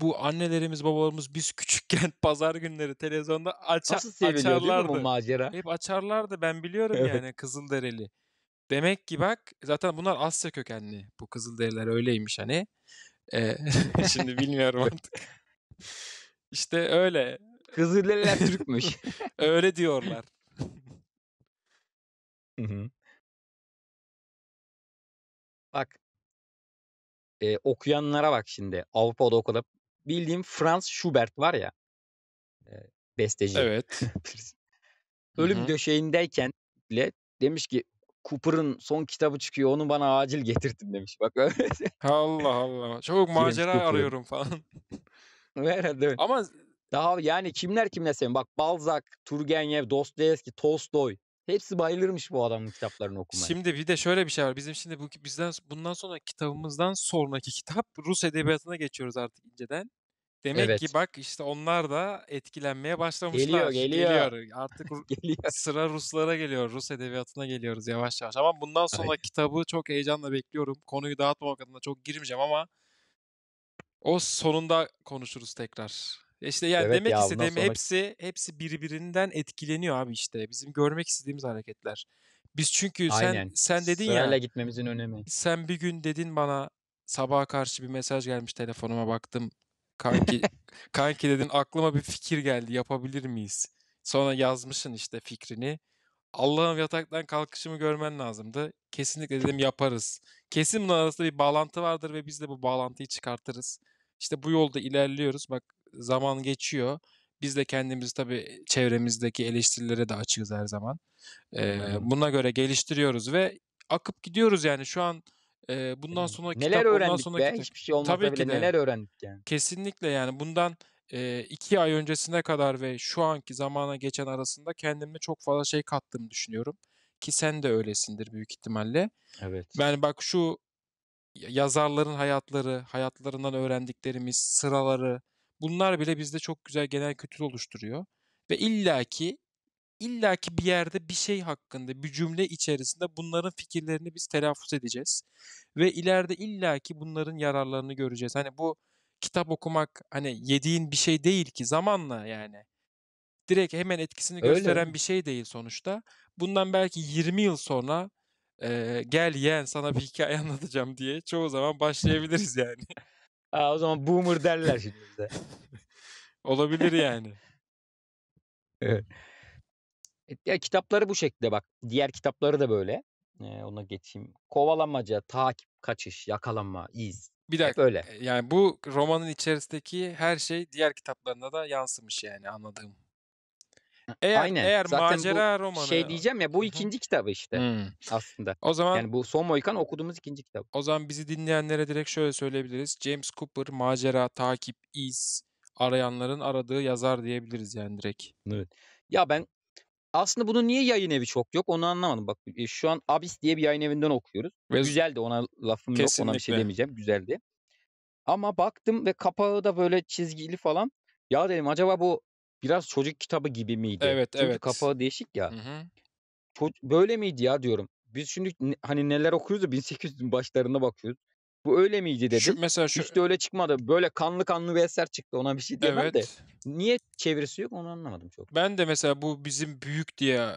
bu annelerimiz babalarımız biz küçükken pazar günleri televizyonda aça, Nasıl açarlardı. Değil mi bu macera? Hep açarlardı ben biliyorum evet. yani Kızılderili. Demek ki bak zaten bunlar Asya kökenli bu Kızılderililer öyleymiş hani. Ee, şimdi bilmiyorum artık. işte öyle. Kızılderililer Türkmüş. öyle diyorlar. Hı hı. Bak e, okuyanlara bak şimdi. Avrupa'da okulup bildiğim Franz Schubert var ya e, besteci. Evet. Ölüm Hı-hı. döşeğindeyken bile demiş ki Cooper'ın son kitabı çıkıyor onu bana acil getirdin demiş. Bak Allah Allah. Çok macera arıyorum falan. Herhalde. Ama daha yani kimler kimle seviyor? Bak Balzac, Turgenev, Dostoyevski, Tolstoy. Hepsi bayılırmış bu adamın kitaplarını okumaya. Şimdi bir de şöyle bir şey var. Bizim şimdi bu bizden bundan sonra kitabımızdan sonraki kitap Rus edebiyatına geçiyoruz artık inceden. Demek evet. ki bak işte onlar da etkilenmeye başlamışlar. Geliyor, geliyor. geliyor. Artık geliyor. sıra Ruslara geliyor. Rus edebiyatına geliyoruz yavaş yavaş. Ama bundan sonra Aynen. kitabı çok heyecanla bekliyorum. Konuyu dağıtmamak adına çok girmeyeceğim ama o sonunda konuşuruz tekrar. İşte yani evet demek ya, istediğim sonra... hepsi hepsi birbirinden etkileniyor abi işte. Bizim görmek istediğimiz hareketler. Biz çünkü sen Aynen. sen dedin Sırayla ya. Sırayla gitmemizin önemi. Sen bir gün dedin bana sabaha karşı bir mesaj gelmiş telefonuma baktım. Kanki kanki dedin aklıma bir fikir geldi yapabilir miyiz? Sonra yazmışın işte fikrini. Allah'ın yataktan kalkışımı görmen lazımdı. Kesinlikle dedim yaparız. Kesin bunun arasında bir bağlantı vardır ve biz de bu bağlantıyı çıkartırız. İşte bu yolda ilerliyoruz. Bak zaman geçiyor. Biz de kendimizi tabii e, çevremizdeki eleştirilere de açığız her zaman. Ee, Buna göre geliştiriyoruz ve akıp gidiyoruz yani şu an e, bundan sonra neler kitap, öğrendik bundan sonra be? Kitap. Hiçbir şey olmasa tabii bile de, neler öğrendik yani. Kesinlikle yani bundan e, iki ay öncesine kadar ve şu anki zamana geçen arasında kendime çok fazla şey kattığımı düşünüyorum. Ki sen de öylesindir büyük ihtimalle. Evet. Yani bak şu yazarların hayatları, hayatlarından öğrendiklerimiz, sıraları, Bunlar bile bizde çok güzel genel kültür oluşturuyor. Ve illaki illaki bir yerde bir şey hakkında bir cümle içerisinde bunların fikirlerini biz telaffuz edeceğiz. Ve ileride illaki bunların yararlarını göreceğiz. Hani bu kitap okumak hani yediğin bir şey değil ki zamanla yani. Direkt hemen etkisini Öyle gösteren mi? bir şey değil sonuçta. Bundan belki 20 yıl sonra e, gel yeğen sana bir hikaye anlatacağım diye çoğu zaman başlayabiliriz yani. Aa, o zaman boomer derler şimdi bize. Olabilir yani. evet. E, ya, kitapları bu şekilde bak. Diğer kitapları da böyle. Ee, ona geçeyim. Kovalamaca, takip, kaçış, yakalanma, iz. Bir dakika. Hep öyle. E, yani bu romanın içerisindeki her şey diğer kitaplarında da yansımış yani anladığım eğer Aynen. eğer Zaten macera bu romanı şey diyeceğim ya bu Hı hı. ikinci kitabı işte Hmm. aslında. O zaman Yani bu Son Mohikan okuduğumuz ikinci kitap. o zaman bizi dinleyenlere direkt şöyle söyleyebiliriz. James Cooper macera, takip, iz arayanların aradığı yazar diyebiliriz yani direkt. Evet. Ya ben aslında bunun niye yayın evi çok yok onu anlamadım. Bak e, şu an Abis diye bir yayın evinden okuyoruz. Ve Güzeldi ona lafım yok ona bir şey Kesinlikle. demeyeceğim. Güzeldi. Ama baktım ve kapağı da böyle çizgili falan. Ya dedim acaba bu Biraz çocuk kitabı gibi miydi? Evet, Çünkü evet. kapağı değişik ya. Hı hı. böyle miydi ya diyorum. Biz şimdi hani neler okuyoruz da 1800'ün başlarına bakıyoruz. Bu öyle miydi dedim. Şu, mesela şu... Hiç de öyle çıkmadı. Böyle kanlı kanlı bir eser çıktı ona bir şey diyemem evet. de. Niye çevirisi yok onu anlamadım çok. Ben de mesela bu bizim büyük diye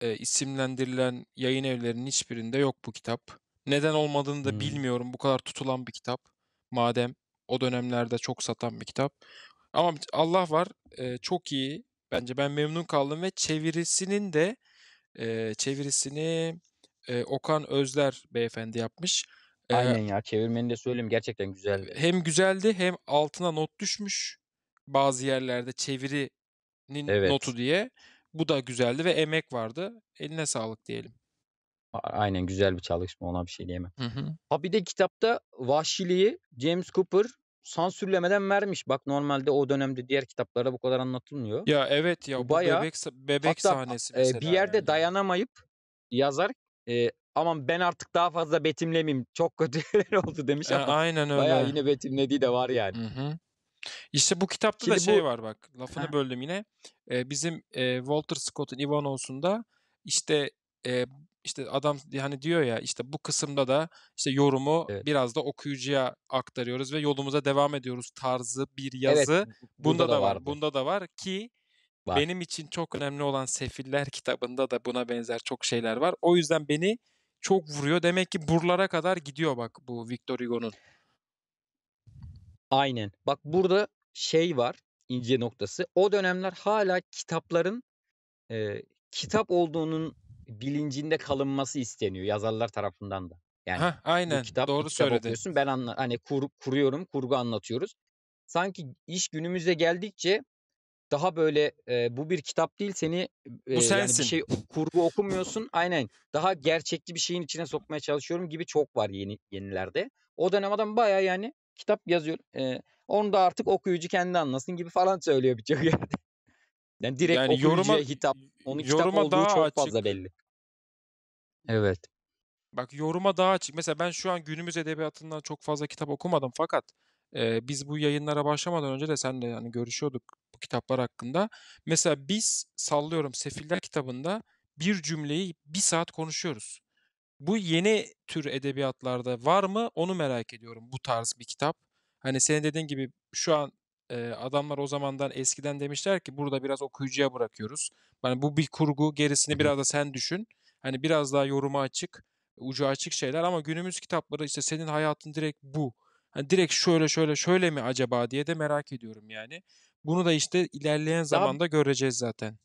e, isimlendirilen yayın evlerinin hiçbirinde yok bu kitap. Neden olmadığını da hmm. bilmiyorum. Bu kadar tutulan bir kitap. Madem o dönemlerde çok satan bir kitap. Ama Allah var e, çok iyi. Bence ben memnun kaldım ve çevirisinin de e, çevirisini e, Okan Özler beyefendi yapmış. Aynen ya çevirmeni de söyleyeyim gerçekten güzel. Hem güzeldi hem altına not düşmüş bazı yerlerde çevirinin evet. notu diye. Bu da güzeldi ve emek vardı. Eline sağlık diyelim. Aynen güzel bir çalışma ona bir şey diyemem. Hı hı. Ha bir de kitapta vahşiliği James Cooper sansürlemeden vermiş. Bak normalde o dönemde diğer kitaplarda bu kadar anlatılmıyor. Ya evet ya bu bebek bebek hatta, sahnesi e, mesela. bir yerde yani. dayanamayıp yazar e, aman ben artık daha fazla betimlemeyeyim çok kötü şeyler oldu demiş e, ama. E, aynen öyle. Bayağı yine betimlediği de var yani. Hı hı. İşte bu kitapta Şimdi da şey bu... var bak lafını ha. böldüm yine. Ee, bizim e, Walter Scott'un Ivanov'sunda işte e, işte adam yani diyor ya işte bu kısımda da işte yorumu evet. biraz da okuyucuya aktarıyoruz ve yolumuza devam ediyoruz tarzı bir yazı. Evet, bunda, bunda da, da var. Bunda da var ki var. benim için çok önemli olan Sefiller kitabında da buna benzer çok şeyler var. O yüzden beni çok vuruyor. Demek ki buralara kadar gidiyor bak bu Victor Hugo'nun. Aynen. Bak burada şey var ince noktası. O dönemler hala kitapların e, kitap olduğunun bilincinde kalınması isteniyor yazarlar tarafından da. Yani Heh, aynen kitap, doğru söylüyorsun Ben anla, hani kur, kuruyorum, kurgu anlatıyoruz. Sanki iş günümüze geldikçe daha böyle e, bu bir kitap değil seni e, bu sensin. yani bir şey kurgu okumuyorsun. Aynen. Daha gerçekçi bir şeyin içine sokmaya çalışıyorum gibi çok var yeni yenilerde. O dönem adam baya yani kitap yazıyor. E, onu da artık okuyucu kendi anlasın gibi falan söylüyor birçok yerde. Yani direkt yani yoruma, hitap. Onun yoruma kitap olduğu daha çok açık. fazla belli. Evet. Bak yoruma daha açık. Mesela ben şu an günümüz edebiyatından çok fazla kitap okumadım fakat e, biz bu yayınlara başlamadan önce de seninle yani görüşüyorduk bu kitaplar hakkında. Mesela biz sallıyorum Sefiller kitabında bir cümleyi bir saat konuşuyoruz. Bu yeni tür edebiyatlarda var mı onu merak ediyorum bu tarz bir kitap. Hani senin dediğin gibi şu an adamlar o zamandan eskiden demişler ki burada biraz okuyucuya bırakıyoruz. Yani bu bir kurgu gerisini biraz da sen düşün. Hani biraz daha yoruma açık, ucu açık şeyler ama günümüz kitapları işte senin hayatın direkt bu. Hani direkt şöyle şöyle şöyle mi acaba diye de merak ediyorum yani. Bunu da işte ilerleyen daha... zamanda göreceğiz zaten.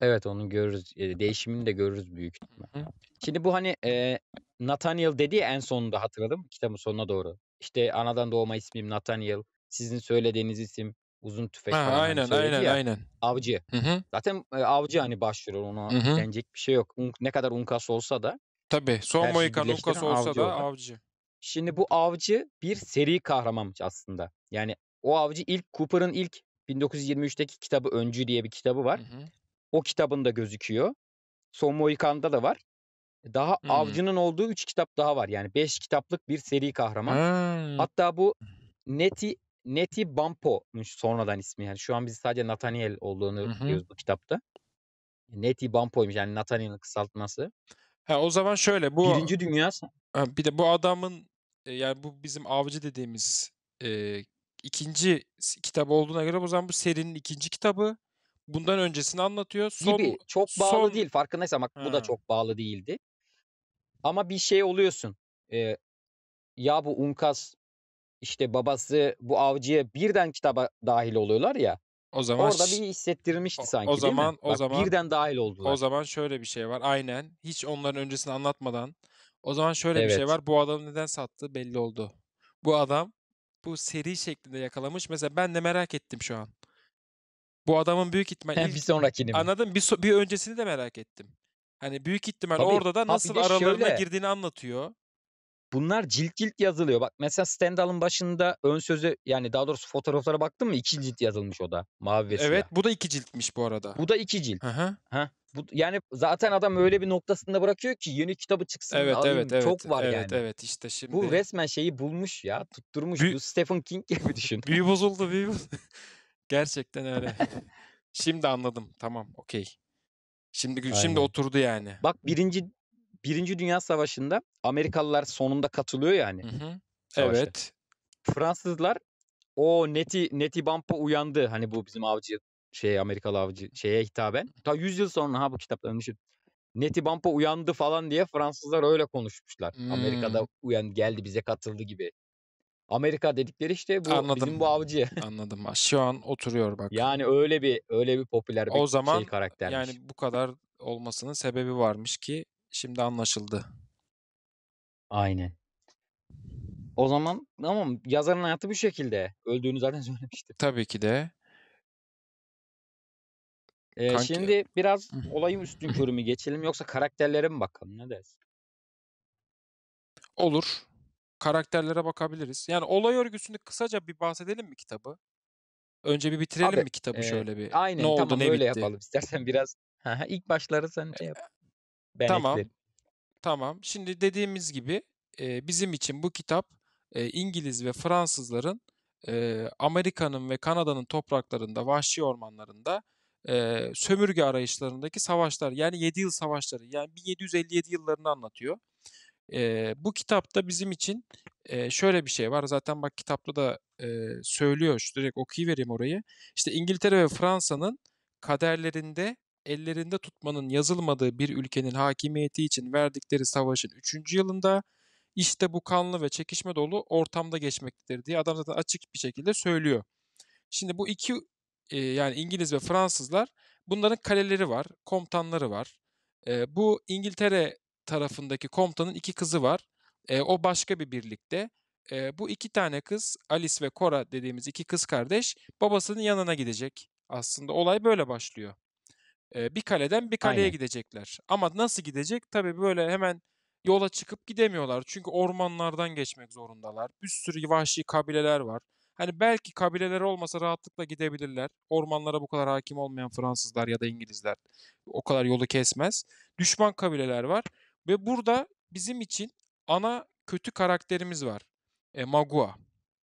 Evet onu görürüz. E, değişimini de görürüz büyük ihtimal. Şimdi bu hani e, Nathaniel dedi en sonunda hatırladım kitabın sonuna doğru. İşte anadan doğma ismim Nathaniel sizin söylediğiniz isim uzun tüfek ha, hani aynen, aynen, ya. Aynen. Avcı. Hı hı. Zaten e, avcı hani başlıyor ona hı hı. denecek bir şey yok. Un, ne kadar unkas olsa da. Tabi. son Moikan unkas olsa da olarak. avcı. Şimdi bu avcı bir seri kahramanmış aslında. Yani o avcı ilk Cooper'ın ilk 1923'teki kitabı Öncü diye bir kitabı var. Hı hı. O kitabında gözüküyor. Son Moikan'da da var. Daha hmm. avcının olduğu 3 kitap daha var. Yani 5 kitaplık bir seri kahraman. Hmm. Hatta bu Neti Neti Bampo'muş sonradan ismi yani. Şu an biz sadece Nathaniel olduğunu Hı-hı. biliyoruz bu kitapta. Neti Bampo'ymuş yani Nathaniel'ın kısaltması. Ha, o zaman şöyle bu... Birinci Dünya... bir de bu adamın e, yani bu bizim avcı dediğimiz e, ikinci kitabı olduğuna göre o zaman bu serinin ikinci kitabı. Bundan öncesini anlatıyor. Son, gibi. Çok bağlı son... değil farkındaysan bak ha. bu da çok bağlı değildi. Ama bir şey oluyorsun. E, ya bu Unkas işte babası bu avcıya birden kitaba dahil oluyorlar ya. O zaman orada bir hissettirmişti o, sanki. O zaman değil mi? o zaman birden dahil oldular. O zaman şöyle bir şey var. Aynen. Hiç onların öncesini anlatmadan o zaman şöyle evet. bir şey var. Bu adam neden sattı belli oldu. Bu adam bu seri şeklinde yakalamış. Mesela ben de merak ettim şu an. Bu adamın büyük ihtimal ilk, bir sonrakini Anladım. Bir, so- bir öncesini de merak ettim. Hani büyük ihtimal Tabii, orada da nasıl aralarına şöyle, girdiğini anlatıyor. Bunlar cilt cilt yazılıyor. Bak mesela Stendhal'ın başında ön sözü yani daha doğrusu fotoğraflara baktın mı? İki cilt yazılmış o da. Mavi ve Evet bu da iki ciltmiş bu arada. Bu da iki cilt. Hı hı. bu, yani zaten adam öyle bir noktasında bırakıyor ki yeni kitabı çıksın evet, alayım. Evet, evet, Çok var evet, yani. Evet işte şimdi. Bu resmen şeyi bulmuş ya. Tutturmuş. Büy- bu Stephen King gibi düşün. büyü bozuldu büyü bozuldu. Gerçekten öyle. şimdi anladım. Tamam okey. Şimdi Aynen. şimdi oturdu yani. Bak birinci Birinci Dünya Savaşı'nda Amerikalılar sonunda katılıyor yani. Hı hı. Evet. Fransızlar o Neti Neti Bampa uyandı. Hani bu bizim avcı şey Amerikalı avcı şeye hitaben. Ta 100 yıl sonra ha bu kitapların düşün. Neti Bampa uyandı falan diye Fransızlar öyle konuşmuşlar. Hmm. Amerika'da uyan geldi bize katıldı gibi. Amerika dedikleri işte bu Anladım. bizim bu avcı. Anladım. Şu an oturuyor bak. Yani öyle bir öyle bir popüler bir o şey zaman, şey karaktermiş. Yani bu kadar olmasının sebebi varmış ki Şimdi anlaşıldı. Aynen. O zaman tamam, yazarın hayatı bu şekilde. Öldüğünü zaten söylemiştim. Tabii ki de. Ee, Kanki... Şimdi biraz olayın üstün körümü geçelim yoksa karakterlere mi bakalım ne dersin? Olur. Karakterlere bakabiliriz. Yani olay örgüsünü kısaca bir bahsedelim mi kitabı? Önce bir bitirelim Abi, mi kitabı e, şöyle bir? Aynen ne oldu, tamam ne öyle bitti? yapalım istersen biraz. İlk başları sen şey yap. Ben tamam. Eklerim. Tamam. Şimdi dediğimiz gibi e, bizim için bu kitap e, İngiliz ve Fransızların e, Amerika'nın ve Kanada'nın topraklarında, vahşi ormanlarında e, sömürge arayışlarındaki savaşlar yani 7 yıl savaşları yani 1757 yıllarını anlatıyor. E, bu kitapta bizim için e, şöyle bir şey var. Zaten bak kitapta da e, söylüyor. Şu direkt okuyayım orayı. İşte İngiltere ve Fransa'nın kaderlerinde ellerinde tutmanın yazılmadığı bir ülkenin hakimiyeti için verdikleri savaşın 3. yılında işte bu kanlı ve çekişme dolu ortamda geçmektedir diye adam zaten açık bir şekilde söylüyor. Şimdi bu iki e, yani İngiliz ve Fransızlar bunların kaleleri var, komutanları var. E, bu İngiltere tarafındaki komutanın iki kızı var. E, o başka bir birlikte. E, bu iki tane kız Alice ve Cora dediğimiz iki kız kardeş babasının yanına gidecek. Aslında olay böyle başlıyor bir kaleden bir kaleye Aynen. gidecekler. Ama nasıl gidecek? Tabii böyle hemen yola çıkıp gidemiyorlar. Çünkü ormanlardan geçmek zorundalar. Bir sürü vahşi kabileler var. Hani belki kabileler olmasa rahatlıkla gidebilirler. Ormanlara bu kadar hakim olmayan Fransızlar ya da İngilizler o kadar yolu kesmez. Düşman kabileler var ve burada bizim için ana kötü karakterimiz var. E, Magua.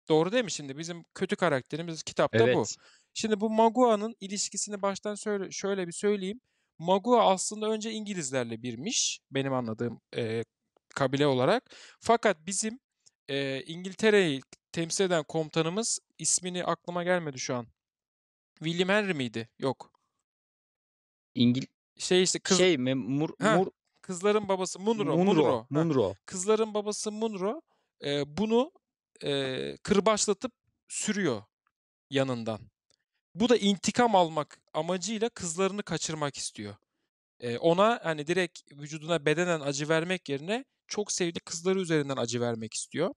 Doğru değil mi şimdi? Bizim kötü karakterimiz kitapta bu. Evet. Şimdi bu Magua'nın ilişkisini baştan şöyle, şöyle bir söyleyeyim. Magua aslında önce İngilizlerle birmiş benim anladığım e, kabile olarak. Fakat bizim e, İngiltere'yi temsil eden komutanımız ismini aklıma gelmedi şu an. William Henry miydi? Yok. İngil şey işte kız şey Mur, ha, Mur kızların babası Munro Munro Munro, Munro. Ha, kızların babası Munro e, bunu e, kırbaçlatıp sürüyor yanından. Bu da intikam almak amacıyla kızlarını kaçırmak istiyor. E, ona hani direkt vücuduna bedenen acı vermek yerine çok sevdiği kızları üzerinden acı vermek istiyor.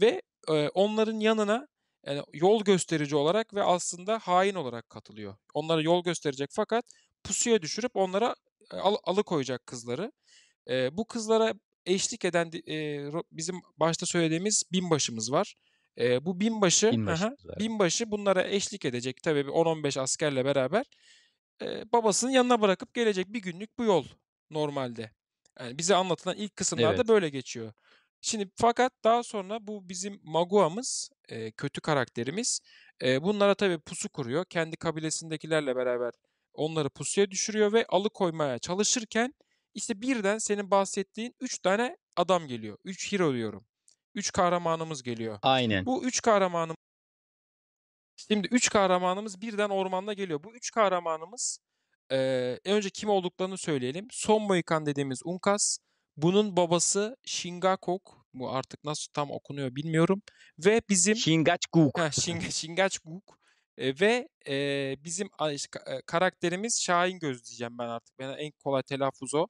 Ve e, onların yanına yani yol gösterici olarak ve aslında hain olarak katılıyor. Onlara yol gösterecek fakat pusuya düşürüp onlara al, alıkoyacak kızları. E, bu kızlara eşlik eden e, bizim başta söylediğimiz binbaşımız var. E, bu binbaşı, binbaşı, aha, binbaşı bunlara eşlik edecek tabii 10-15 askerle beraber. E, babasının yanına bırakıp gelecek bir günlük bu yol normalde. Yani bize anlatılan ilk kısımlarda evet. böyle geçiyor. Şimdi fakat daha sonra bu bizim Magua'mız, e, kötü karakterimiz e, bunlara tabii pusu kuruyor. Kendi kabilesindekilerle beraber onları pusuya düşürüyor ve alıkoymaya çalışırken işte birden senin bahsettiğin 3 tane adam geliyor. 3 hero diyorum. 3 kahramanımız geliyor. Aynen. Bu 3 kahramanımız Şimdi 3 kahramanımız birden ormanda geliyor. Bu 3 kahramanımız e, önce kim olduklarını söyleyelim. Son Moikan dediğimiz Unkas, bunun babası Shingakok, bu artık nasıl tam okunuyor bilmiyorum. Ve bizim... Shingachgook. Shingachgook. E, ve e, bizim karakterimiz Şahin Göz diyeceğim ben artık. Ben en kolay telaffuz o.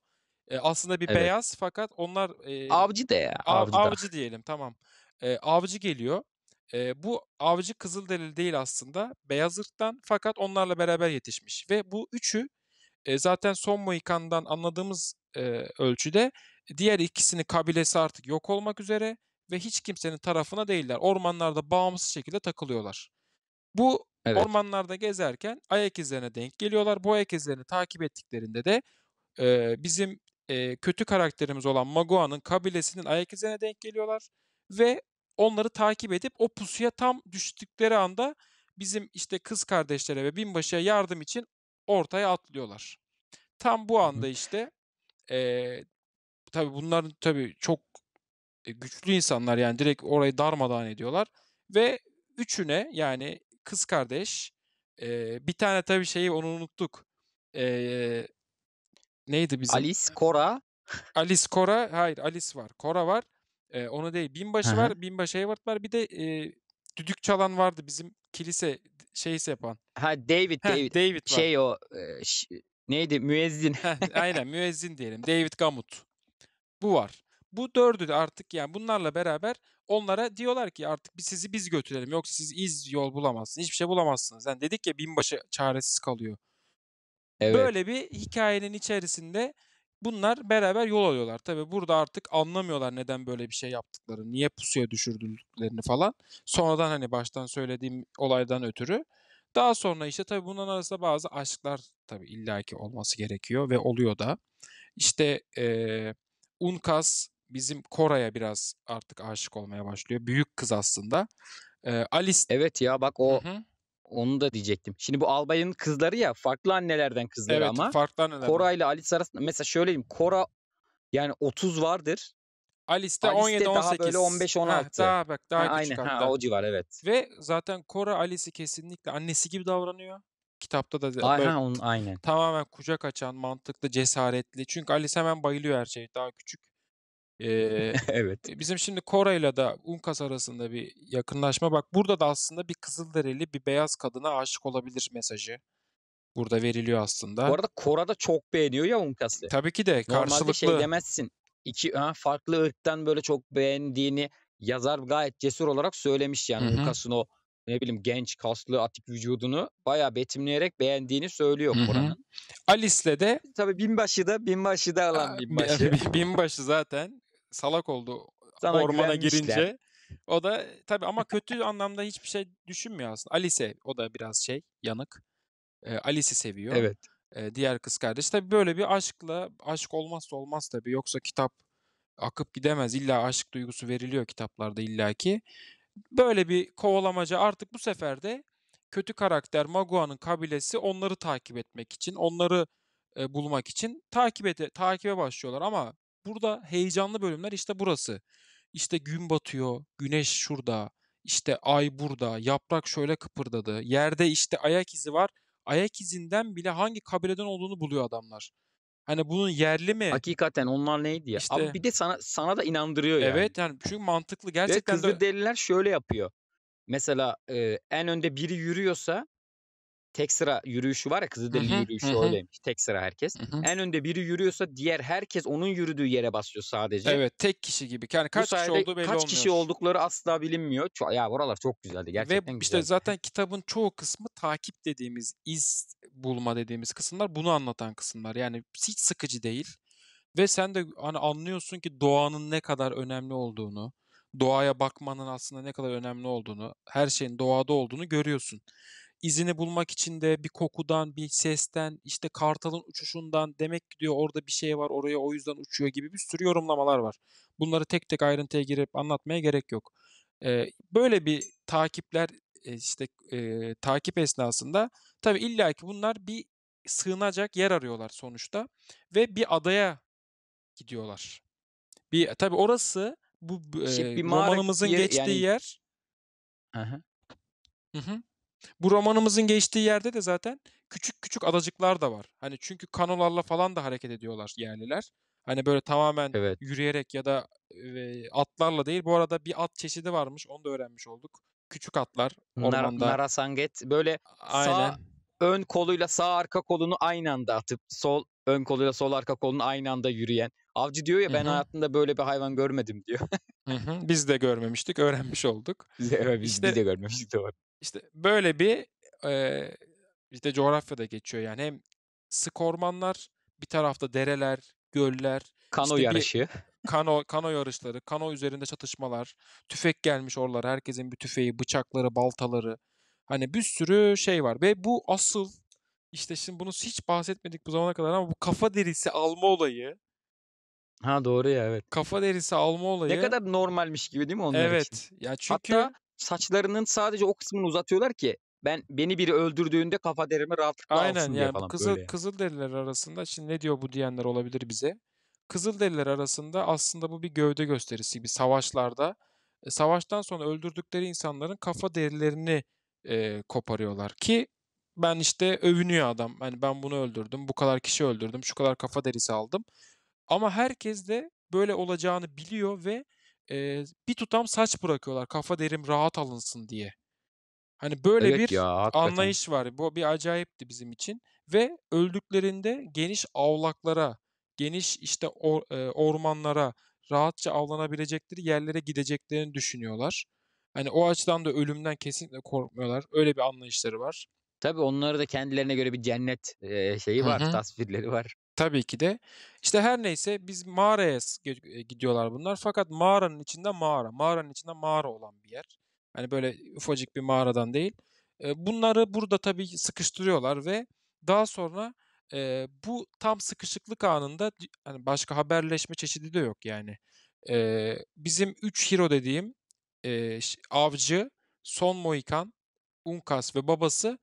E, aslında bir Evet. beyaz fakat onlar e, Avcı de ya. av- Avcı da. avcı diyelim tamam. E, avcı geliyor. E, bu avcı Kızılderili değil aslında. Beyaz ırktan fakat onlarla beraber yetişmiş. Ve bu üçü e, zaten son Mohikan'dan anladığımız e, ölçüde diğer ikisini kabilesi artık yok olmak üzere ve hiç kimsenin tarafına değiller. Ormanlarda bağımsız şekilde takılıyorlar. Bu Evet. ormanlarda gezerken ayak izlerine denk geliyorlar. Bu ayak izlerini takip ettiklerinde de e, bizim e, kötü karakterimiz olan Magua'nın kabilesinin ayak izine denk geliyorlar ve onları takip edip o pusuya tam düştükleri anda bizim işte kız kardeşlere ve binbaşıya yardım için ortaya atlıyorlar. Tam bu anda işte e, tabii bunların tabi çok e, güçlü insanlar yani direkt orayı darmadağın ediyorlar ve üçüne yani kız kardeş e, bir tane tabi şeyi onu unuttuk. E, neydi bizim? Alice Cora. Alice Cora. Hayır Alice var. Cora var. E, onu değil. Binbaşı var. Binbaşı Hayward var. Bir de e, düdük çalan vardı bizim kilise şeysi yapan. Ha David Heh, David. David var. Şey o e, ş- neydi müezzin. Heh, aynen müezzin diyelim. David Gamut. Bu var. Bu dördü de artık yani bunlarla beraber onlara diyorlar ki artık biz sizi biz götürelim. Yoksa siz iz yol bulamazsınız. Hiçbir şey bulamazsınız. Yani dedik ya binbaşı çaresiz kalıyor. Evet. Böyle bir hikayenin içerisinde bunlar beraber yol alıyorlar. Tabi burada artık anlamıyorlar neden böyle bir şey yaptıklarını, niye pusuya düşürdüklerini falan. Sonradan hani baştan söylediğim olaydan ötürü. Daha sonra işte tabi bunların arasında bazı aşklar tabi illaki olması gerekiyor ve oluyor da. İşte e, Unkas bizim Koray'a biraz artık aşık olmaya başlıyor. Büyük kız aslında. E, Alice. Evet ya bak o Hı-hı. Onu da diyecektim. Şimdi bu albayın kızları ya farklı annelerden kızları evet, ama. farklı annelerden. Kora ile Alice arasında mesela şöyle diyeyim. Kora yani 30 vardır. Alice'de Alice 17 18. daha böyle 15 16. daha bak daha ha, küçük aynen. Hatta. Ha, o civar evet. Ve zaten Kora Alice'i kesinlikle annesi gibi davranıyor. Kitapta da Aynen, böyle onun, aynen. tamamen kucak açan, mantıklı, cesaretli. Çünkü Alice hemen bayılıyor her şeye. Daha küçük. Ee, evet. E, bizim şimdi ile de Unkas arasında bir yakınlaşma. Bak burada da aslında bir Kızılderili bir beyaz kadına aşık olabilir mesajı. Burada veriliyor aslında. Bu arada Kora da çok beğeniyor ya Unkas'ı. Tabii ki de karşılıklı. Normalde şey demezsin. İki ha, farklı ırktan böyle çok beğendiğini yazar gayet cesur olarak söylemiş yani Unkas'ın o ne bileyim genç kaslı atik vücudunu bayağı betimleyerek beğendiğini söylüyor Kur'an'ın. Alice'le de tabii binbaşı da binbaşı da alan binbaşı. binbaşı zaten salak oldu Sana ormana girince. O da e, tabii ama kötü anlamda hiçbir şey düşünmüyor aslında. Alice o da biraz şey yanık. E, Alice'i seviyor. Evet. E, diğer kız kardeş. Tabii böyle bir aşkla aşk olmazsa olmaz tabii. Yoksa kitap akıp gidemez. İlla aşk duygusu veriliyor kitaplarda illaki. Böyle bir kovalamaca artık bu sefer de kötü karakter Magua'nın kabilesi onları takip etmek için, onları e, bulmak için takip ete takibe başlıyorlar ama Burada heyecanlı bölümler işte burası. İşte gün batıyor, güneş şurada, işte ay burada, yaprak şöyle kıpırdadı. Yerde işte ayak izi var. Ayak izinden bile hangi kabileden olduğunu buluyor adamlar. Hani bunun yerli mi? Hakikaten onlar neydi ya? İşte, Abi bir de sana sana da inandırıyor yani. Evet yani çünkü mantıklı gerçekten. Ve kızıl de... deliler şöyle yapıyor. Mesela e, en önde biri yürüyorsa tek sıra yürüyüşü var ya Kızılderili Hı yürüyüşü öyleymiş. Tek sıra herkes. Hı hı. En önde biri yürüyorsa diğer herkes onun yürüdüğü yere basıyor sadece. Evet tek kişi gibi. Yani kaç kişi olduğu belli olmuyor. kaç olmuyor. kişi oldukları asla bilinmiyor. Ço- ya buralar çok güzeldi gerçekten. Ve işte güzeldi. zaten kitabın çoğu kısmı takip dediğimiz, iz bulma dediğimiz kısımlar bunu anlatan kısımlar. Yani hiç sıkıcı değil. Ve sen de hani anlıyorsun ki doğanın ne kadar önemli olduğunu, doğaya bakmanın aslında ne kadar önemli olduğunu, her şeyin doğada olduğunu görüyorsun izini bulmak için de bir kokudan, bir sesten, işte kartalın uçuşundan demek ki diyor orada bir şey var oraya o yüzden uçuyor gibi bir sürü yorumlamalar var. Bunları tek tek ayrıntıya girip anlatmaya gerek yok. Ee, böyle bir takipler e, işte e, takip esnasında tabii illa ki bunlar bir sığınacak yer arıyorlar sonuçta ve bir adaya gidiyorlar. Bir tabii orası bu şey, e, işte bir romanımızın yer, geçtiği yani... yer. Hı hı. Hı hı. Bu romanımızın geçtiği yerde de zaten küçük küçük adacıklar da var. Hani çünkü kanolarla falan da hareket ediyorlar yerliler. Hani böyle tamamen evet. yürüyerek ya da e, atlarla değil. Bu arada bir at çeşidi varmış. Onu da öğrenmiş olduk. Küçük atlar ormanda. Nar, narasanget böyle Aynen. sağ ön koluyla sağ arka kolunu aynı anda atıp sol ön koluyla sol arka kolun aynı anda yürüyen. Avcı diyor ya ben Hı-hı. hayatımda böyle bir hayvan görmedim diyor. Biz de görmemiştik, öğrenmiş olduk. biz, de biz de görmemiştik doğru. İşte böyle bir e, işte coğrafyada geçiyor yani hem sık ormanlar, bir tarafta dereler, göller, kano işte yarışı. kano kano yarışları, kano üzerinde çatışmalar, tüfek gelmiş oralar, herkesin bir tüfeği, bıçakları, baltaları. Hani bir sürü şey var ve bu asıl işte şimdi bunu hiç bahsetmedik bu zamana kadar ama bu kafa derisi alma olayı. Ha doğru ya evet. Kafa derisi alma olayı. Ne kadar normalmiş gibi değil mi onlar evet. için? Evet. Ya çünkü Hatta saçlarının sadece o kısmını uzatıyorlar ki ben beni biri öldürdüğünde kafa derimi rahatlıkla Aynen, alsın diye yani falan kızıl, böyle. Kızıl deriler arasında şimdi ne diyor bu diyenler olabilir bize. Kızıl deriler arasında aslında bu bir gövde gösterisi gibi savaşlarda e, savaştan sonra öldürdükleri insanların kafa derilerini e, koparıyorlar ki ben işte övünüyor adam. Hani ben bunu öldürdüm, bu kadar kişi öldürdüm, şu kadar kafa derisi aldım. Ama herkes de böyle olacağını biliyor ve e, bir tutam saç bırakıyorlar kafa derim rahat alınsın diye. Hani böyle evet bir ya, anlayış var. Bu bir acayipti bizim için ve öldüklerinde geniş avlaklara, geniş işte or, e, ormanlara rahatça avlanabilecekleri yerlere gideceklerini düşünüyorlar. Hani o açıdan da ölümden kesinlikle korkmuyorlar. Öyle bir anlayışları var. Tabii onları da kendilerine göre bir cennet şeyi var, Hı-hı. tasvirleri var. Tabii ki de. İşte her neyse biz mağaraya gidiyorlar bunlar. Fakat mağaranın içinde mağara. Mağaranın içinde mağara olan bir yer. Hani böyle ufacık bir mağaradan değil. Bunları burada tabii sıkıştırıyorlar ve daha sonra bu tam sıkışıklık anında hani başka haberleşme çeşidi de yok yani. bizim 3 hero dediğim avcı, son Moikan, Unkas ve babası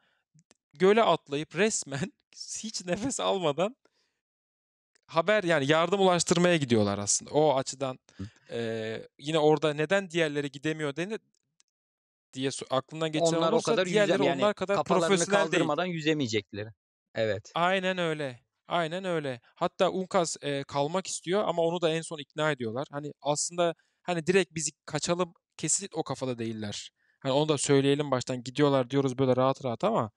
göle atlayıp resmen hiç nefes almadan haber yani yardım ulaştırmaya gidiyorlar aslında. O açıdan e, yine orada neden diğerleri gidemiyor denir diye aklından geçen onlar olursa o kadar diğerleri yüzem, yani onlar kadar profesyonel kaldırmadan değil. yüzemeyecekleri. Evet. Aynen öyle. Aynen öyle. Hatta Unkas e, kalmak istiyor ama onu da en son ikna ediyorlar. Hani aslında hani direkt bizi kaçalım kesin o kafada değiller. Hani onu da söyleyelim baştan gidiyorlar diyoruz böyle rahat rahat ama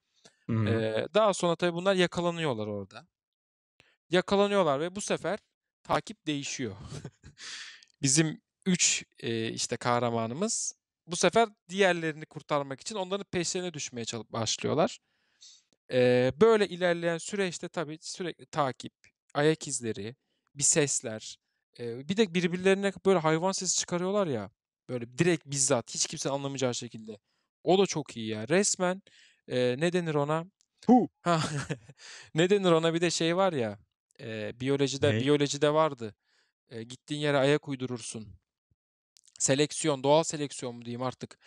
Hı hı. daha sonra tabii bunlar yakalanıyorlar orada. Yakalanıyorlar ve bu sefer takip değişiyor. Bizim 3 işte kahramanımız bu sefer diğerlerini kurtarmak için onların peşlerine düşmeye çalış- başlıyorlar. böyle ilerleyen süreçte tabii sürekli takip, ayak izleri, bir sesler, bir de birbirlerine böyle hayvan sesi çıkarıyorlar ya. Böyle direkt bizzat hiç kimse anlamayacağı şekilde. O da çok iyi ya. Resmen e, ne denir ona? Hu. ne denir ona bir de şey var ya e, biyolojide ne? biyolojide vardı. E, gittiğin yere ayak uydurursun. Seleksiyon, doğal seleksiyon mu diyeyim artık.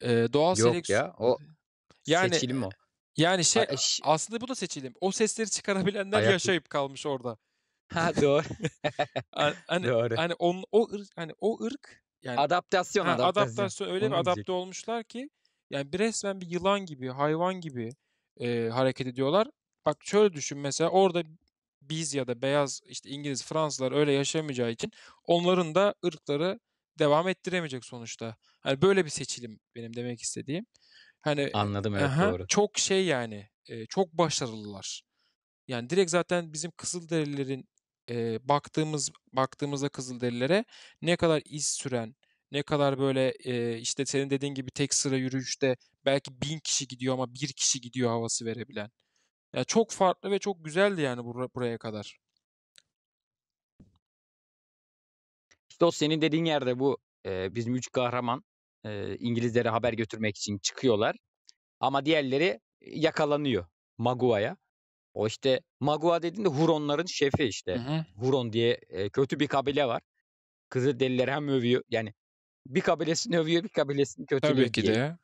E, doğal Yok ya o yani, seçilim o. Yani şey A- e, aslında bu da seçilim. O sesleri çıkarabilenler ayak yaşayıp kalmış orada. Ha doğru. hani, doğru. Hani on, o ırk, hani o ırk yani adaptasyon ha, adaptasyon. adaptasyon öyle Onu bir adapte olmuşlar ki yani bir resmen bir yılan gibi, hayvan gibi e, hareket ediyorlar. Bak şöyle düşün mesela orada biz ya da beyaz işte İngiliz, Fransızlar öyle yaşamayacağı için onların da ırkları devam ettiremeyecek sonuçta. Hani böyle bir seçilim benim demek istediğim. Hani Anladım evet aha, doğru. Çok şey yani e, çok başarılılar. Yani direkt zaten bizim Kızılderililerin e, baktığımız baktığımızda Kızılderililere ne kadar iz süren ne kadar böyle e, işte senin dediğin gibi tek sıra yürüyüşte belki bin kişi gidiyor ama bir kişi gidiyor havası verebilen. Ya çok farklı ve çok güzeldi yani bur- buraya kadar. İşte o senin dediğin yerde bu e, bizim üç kahraman e, İngilizlere haber götürmek için çıkıyorlar. Ama diğerleri yakalanıyor Magua'ya. O işte Magua dediğinde Huronların şefi işte. Hı hı. Huron diye e, kötü bir kabile var. Kızı deliler hem övüyor. Yani bir kabilesini övüyor bir kabilesini kötülüyor Tabii ki diye. de.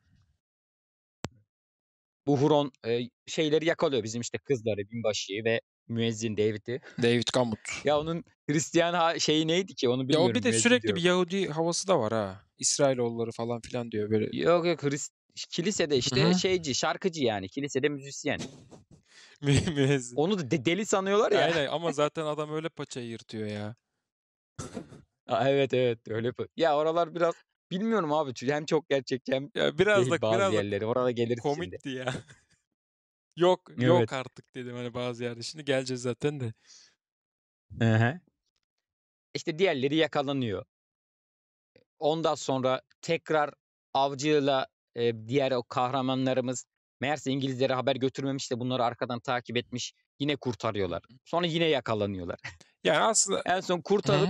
Bu Huron e, şeyleri yakalıyor bizim işte kızları, binbaşıyı ve müezzin David'i. David Gamut. ya onun Hristiyan ha- şeyi neydi ki onu bilmiyorum. Ya o bir de sürekli diyor. bir Yahudi havası da var ha. İsrailoğulları falan filan diyor böyle. Yok yok Hrist kilisede işte Hı-hı. şeyci, şarkıcı yani. Kilisede müzisyen. Müezzin. Onu da de- deli sanıyorlar ya. Aynen ama zaten adam öyle paçayı yırtıyor ya evet evet öyle Ya oralar biraz bilmiyorum abi. Çünkü hem çok gerçek hem Ya değil birazlık bazı birazlık yerleri. Orada geliriz şimdi. ya. Yok Evet. yok artık dedim hani bazı yerde. Şimdi geleceğiz zaten de. hı İşte diğerleri yakalanıyor. Ondan sonra tekrar avcıyla e, diğer o kahramanlarımız meğerse İngilizlere haber götürmemiş de bunları arkadan takip etmiş. Yine kurtarıyorlar. Sonra yine yakalanıyorlar. Yani aslında En son kurtarıp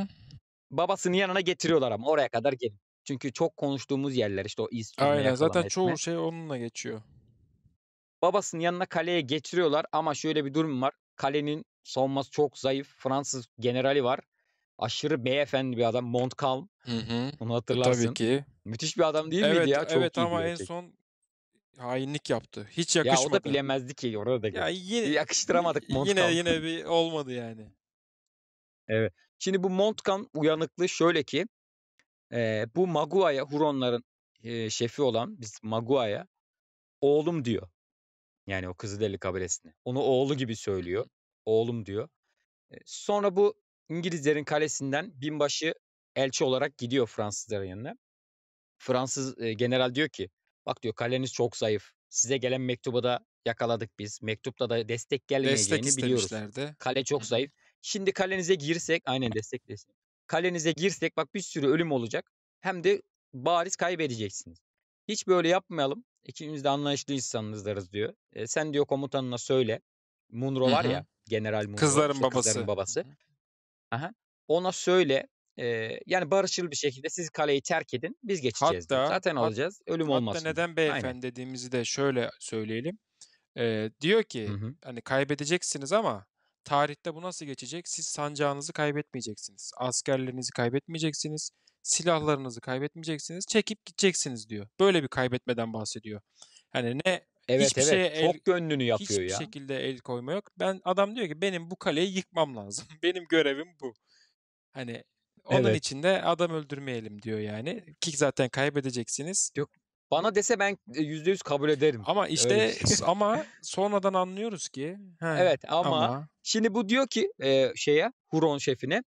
babasının yanına getiriyorlar ama oraya kadar gelin. Çünkü çok konuştuğumuz yerler işte o iz Aynen zaten etme. çoğu şey onunla geçiyor. Babasının yanına kaleye getiriyorlar ama şöyle bir durum var. Kalenin savunması çok zayıf. Fransız generali var. Aşırı beyefendi bir adam. Montcalm. Hı hı. Onu e, hatırlarsın. Tabii ki. Müthiş bir adam değil evet, miydi ya? Çok evet ama en son hainlik yaptı. Hiç yakışmadı. Ya o da bilemezdi ki orada da. Ya yine, yakıştıramadık Montcalm. Yine yine bir olmadı yani. Evet. Şimdi bu Montcalm uyanıklığı şöyle ki e, bu Magua'ya Huronların e, şefi olan biz Magua'ya oğlum diyor. Yani o Kızılderili kabilesine. Onu oğlu gibi söylüyor. Oğlum diyor. E, sonra bu İngilizlerin kalesinden binbaşı elçi olarak gidiyor Fransızların yanına. Fransız e, general diyor ki bak diyor kaleniz çok zayıf. Size gelen mektuba da yakaladık biz. Mektupta da destek gelmeyeceğini destek biliyoruz. Kale çok zayıf. Şimdi kalenize girsek aynen desteklesin. Kalenize girsek bak bir sürü ölüm olacak. Hem de bariz kaybedeceksiniz. Hiç böyle yapmayalım. İkimiz de anlayışlı insanızlarız diyor. E, sen diyor komutanına söyle. Munro var ya General Munro. Kızların işte babası. Kızların babası. Aha. Ona söyle e, yani barışçıl bir şekilde siz kaleyi terk edin biz geçeceğiz. Hatta, Zaten hat, alacağız ölüm hatta olmasın. Hatta neden beyefendi Aynen. dediğimizi de şöyle söyleyelim. E, diyor ki Hı-hı. hani kaybedeceksiniz ama Tarihte bu nasıl geçecek? Siz sancağınızı kaybetmeyeceksiniz. Askerlerinizi kaybetmeyeceksiniz. Silahlarınızı kaybetmeyeceksiniz. Çekip gideceksiniz diyor. Böyle bir kaybetmeden bahsediyor. Hani ne Evet hiçbir evet şeye el, çok gönlünü yapıyor hiçbir ya. Hiçbir şekilde el koyma yok. Ben adam diyor ki benim bu kaleyi yıkmam lazım. benim görevim bu. Hani onun evet. için de adam öldürmeyelim diyor yani. Ki zaten kaybedeceksiniz. Yok bana dese ben e, yüzde yüz kabul ederim. Ama işte ama sonradan anlıyoruz ki. He, evet ama, ama şimdi bu diyor ki e, şeye Huron şefine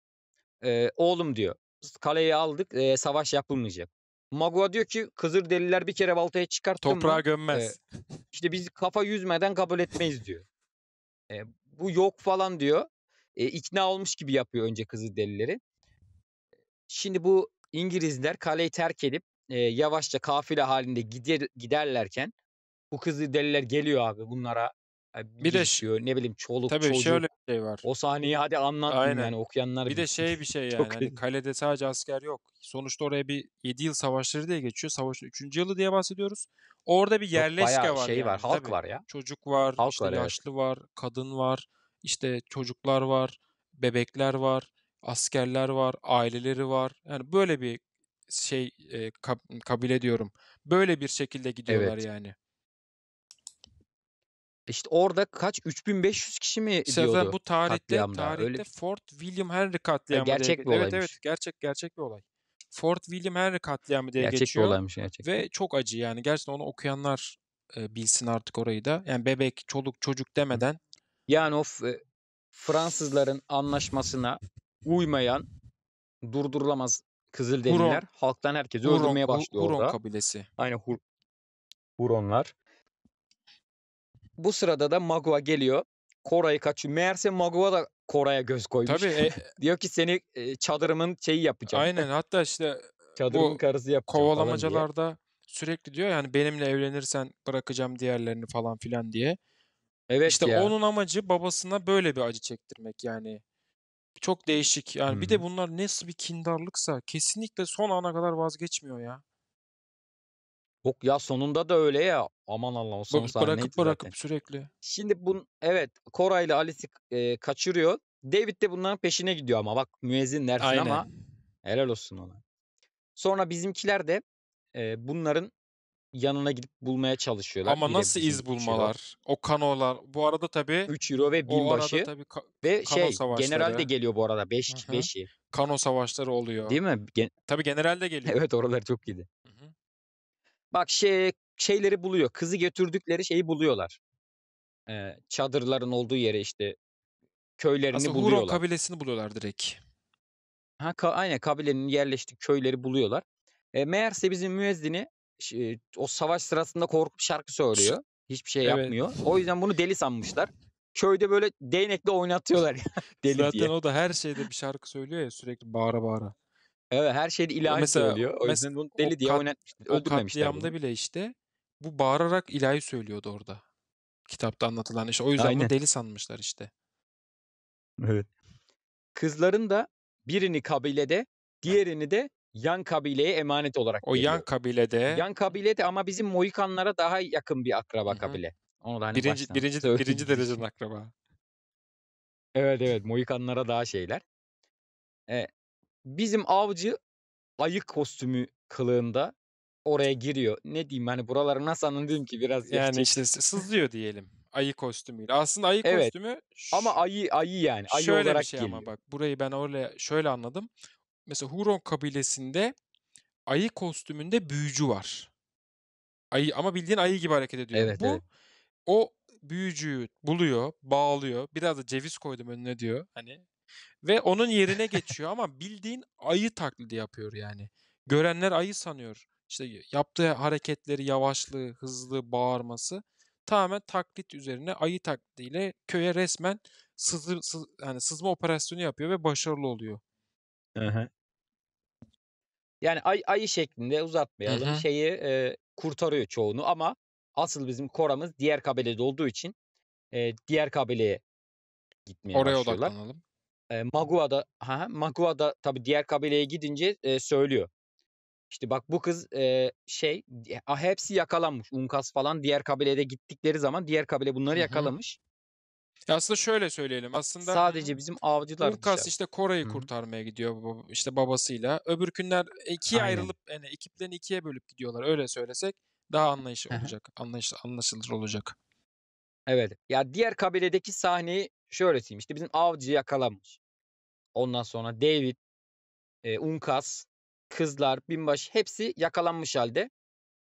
e, oğlum diyor kaleyi aldık e, savaş yapılmayacak. Magua diyor ki kızır deliler bir kere baltaya çıkarttın Toprağa mı? E, gömmez. E, işte biz kafa yüzmeden kabul etmeyiz diyor. E, bu yok falan diyor. E, ikna olmuş gibi yapıyor önce kızır delileri. Şimdi bu İngilizler kaleyi terk edip e, yavaşça kafile halinde gider, giderlerken bu kızı deliler geliyor abi bunlara yani bir geçiyor, de ne bileyim çoluk tabii çocuk. şöyle bir şey var. O sahneyi hadi anlat yani okuyanlar. Bir gibi. de şey bir şey yani hani kalede sadece asker yok. Sonuçta oraya bir 7 yıl savaşları diye geçiyor. Savaşın 3. yılı diye bahsediyoruz. Orada bir yerleşke yok, var. şey yani. var, halk tabii. var ya. Çocuk var, halk işte var, yaşlı evet. var, kadın var, işte çocuklar var, bebekler var, askerler var, aileleri var. Yani böyle bir şey e, kab kabul ediyorum. Böyle bir şekilde gidiyorlar evet. yani. E, işte orada kaç 3500 kişi mi Sefer diyordu? bu tarihte tarihte Öyle... Fort William Henry e, katliamı. Yani gerçek diye... bir olaymış. Evet evet gerçek gerçek bir olay. Fort William Henry katliamı diye gerçek geçiyor. Bir olaymış, gerçek. Ve çok acı yani. Gerçekten onu okuyanlar e, bilsin artık orayı da. Yani bebek, çoluk, çocuk demeden. Yani o Fransızların anlaşmasına uymayan durdurulamaz Kızılderililer Huron. halktan herkesi Huron, öldürmeye başlıyor Huron orada. kabilesi. Aynen Hur Huronlar. Bu sırada da Magua geliyor. Kora'yı kaçıyor. Meğerse Magua da Kora'ya göz koymuş. Tabii. E, diyor ki seni e, çadırımın şeyi yapacağım. Aynen hatta işte çadırımın bu karısı yapacağım kovalamacalarda sürekli diyor yani benimle evlenirsen bırakacağım diğerlerini falan filan diye. Evet İşte ya. onun amacı babasına böyle bir acı çektirmek yani. Çok değişik. Yani bir de bunlar nasıl bir kindarlıksa kesinlikle son ana kadar vazgeçmiyor ya. Yok ya sonunda da öyle ya. Aman Allah'ım son Bak, sahneydi bırakıp bırakıp zaten. sürekli. Şimdi bun evet Koray ile Alice'i e, kaçırıyor. David de bunların peşine gidiyor ama bak müezzin dersin Aynen. ama helal olsun ona. Sonra bizimkiler de e, bunların yanına gidip bulmaya çalışıyorlar. Ama nasıl iz şey bulmalar? O kanolar. Bu arada tabii 3 euro ve o arada binbaşı ka- ve şey savaşları. general de geliyor bu arada 5 beş hı. 5'i. kano savaşları oluyor. Değil mi? Gen- Tabii general de geliyor. evet oralar çok iyiydi. Bak şey şeyleri buluyor. Kızı götürdükleri şeyi buluyorlar. Ee, çadırların olduğu yere işte köylerini Aslında Huron buluyorlar. kabilesini buluyorlar direkt. Ha, ka- aynen kabilenin yerleştiği köyleri buluyorlar. E, meğerse bizim müezzini o savaş sırasında korkup şarkı söylüyor. Hiçbir şey Evet. yapmıyor. O yüzden bunu deli sanmışlar. Köyde böyle değnekle oynatıyorlar deli Zaten diye. o da her şeyde bir şarkı söylüyor ya sürekli bağıra bağıra. Evet her şeyde ilahi Mesela- söylüyor. O yüzden bunu deli o diye kat- oynatmış, O öldürmemişler. katliamda bile işte bu bağırarak ilahi söylüyordu orada. Kitapta anlatılan işte. O yüzden Aynen. bunu deli sanmışlar işte. Evet. Kızların da birini kabilede, diğerini de yan kabileye emanet olarak O geliyor. yan kabilede Yan kabilede ama bizim Moikanlara daha yakın bir akraba Hı hı. kabile. Onu da hani birinci birinci söyleyeyim. birinci derecenin akraba. Evet evet Moikanlara daha şeyler. Ee, bizim avcı ayı kostümü kılığında oraya giriyor. Ne diyeyim hani buraları nasıl anladım ki biraz Yani gerçek. işte sızlıyor diyelim. Ayı kostümüyle. Aslında ayı Evet. kostümü ş- Ama ayı ayı yani ayı şöyle bir şey geliyor. ama bak. Burayı ben öyle şöyle anladım mesela Huron kabilesinde ayı kostümünde büyücü var. Ayı ama bildiğin ayı gibi hareket ediyor. Evet, Bu evet. o büyücüyü buluyor, bağlıyor. Biraz da ceviz koydum önüne diyor hani. Ve onun yerine geçiyor ama bildiğin ayı taklidi yapıyor yani. Görenler ayı sanıyor. İşte yaptığı hareketleri, yavaşlığı, hızlı bağırması tamamen taklit üzerine ayı taklidiyle köye resmen sızır, sız, yani sızma operasyonu yapıyor ve başarılı oluyor. Aha. Yani ay ayı şeklinde uzatmayalım. Hı hı. Şeyi e, kurtarıyor çoğunu ama asıl bizim koramız diğer kabilede olduğu için e, diğer kabileye gitmeye Oraya başlıyorlar. odaklanalım. E, Magua'da ha, Magua'da tabii diğer kabileye gidince e, söylüyor. İşte bak bu kız e, şey hepsi yakalanmış. Unkas falan diğer kabilede gittikleri zaman diğer kabile bunları Hı-hı. yakalamış. Ya aslında şöyle söyleyelim. Aslında sadece bizim avcılar Lucas işte Koray'ı kurtarmaya gidiyor işte babasıyla. Öbür günler ikiye Aynen. ayrılıp yani ekiplerini ikiye bölüp gidiyorlar. Öyle söylesek daha anlayış olacak. anlayış anlaşılır olacak. Evet. Ya diğer kabiledeki sahneyi şöylesiyim. İşte bizim avcı yakalanmış. Ondan sonra David, e, Unkas, kızlar, binbaşı hepsi yakalanmış halde.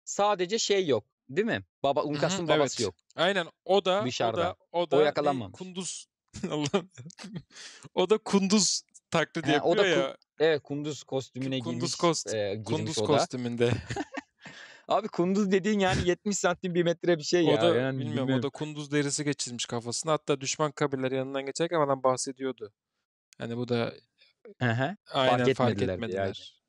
Sadece şey yok. Değil mi? Baba Unkas'ın babası evet. yok. Aynen o da Dışarıda. o da o da o yakalanmamış. E, kunduz Allah o da kunduz taklidi ha, yapıyor o da ya. Kun, evet kunduz kostümüne kunduz girmiş. Kost, e, girmiş kunduz o da. kostümünde. Abi kunduz dediğin yani 70 santim bir metre bir şey o ya. Da, yani, bilmiyorum, bilmiyorum o da kunduz derisi geçirmiş kafasına. Hatta düşman kabirleri yanından geçerken adam bahsediyordu. Yani bu da Aha, aynen fark etmediler. Fark etmediler.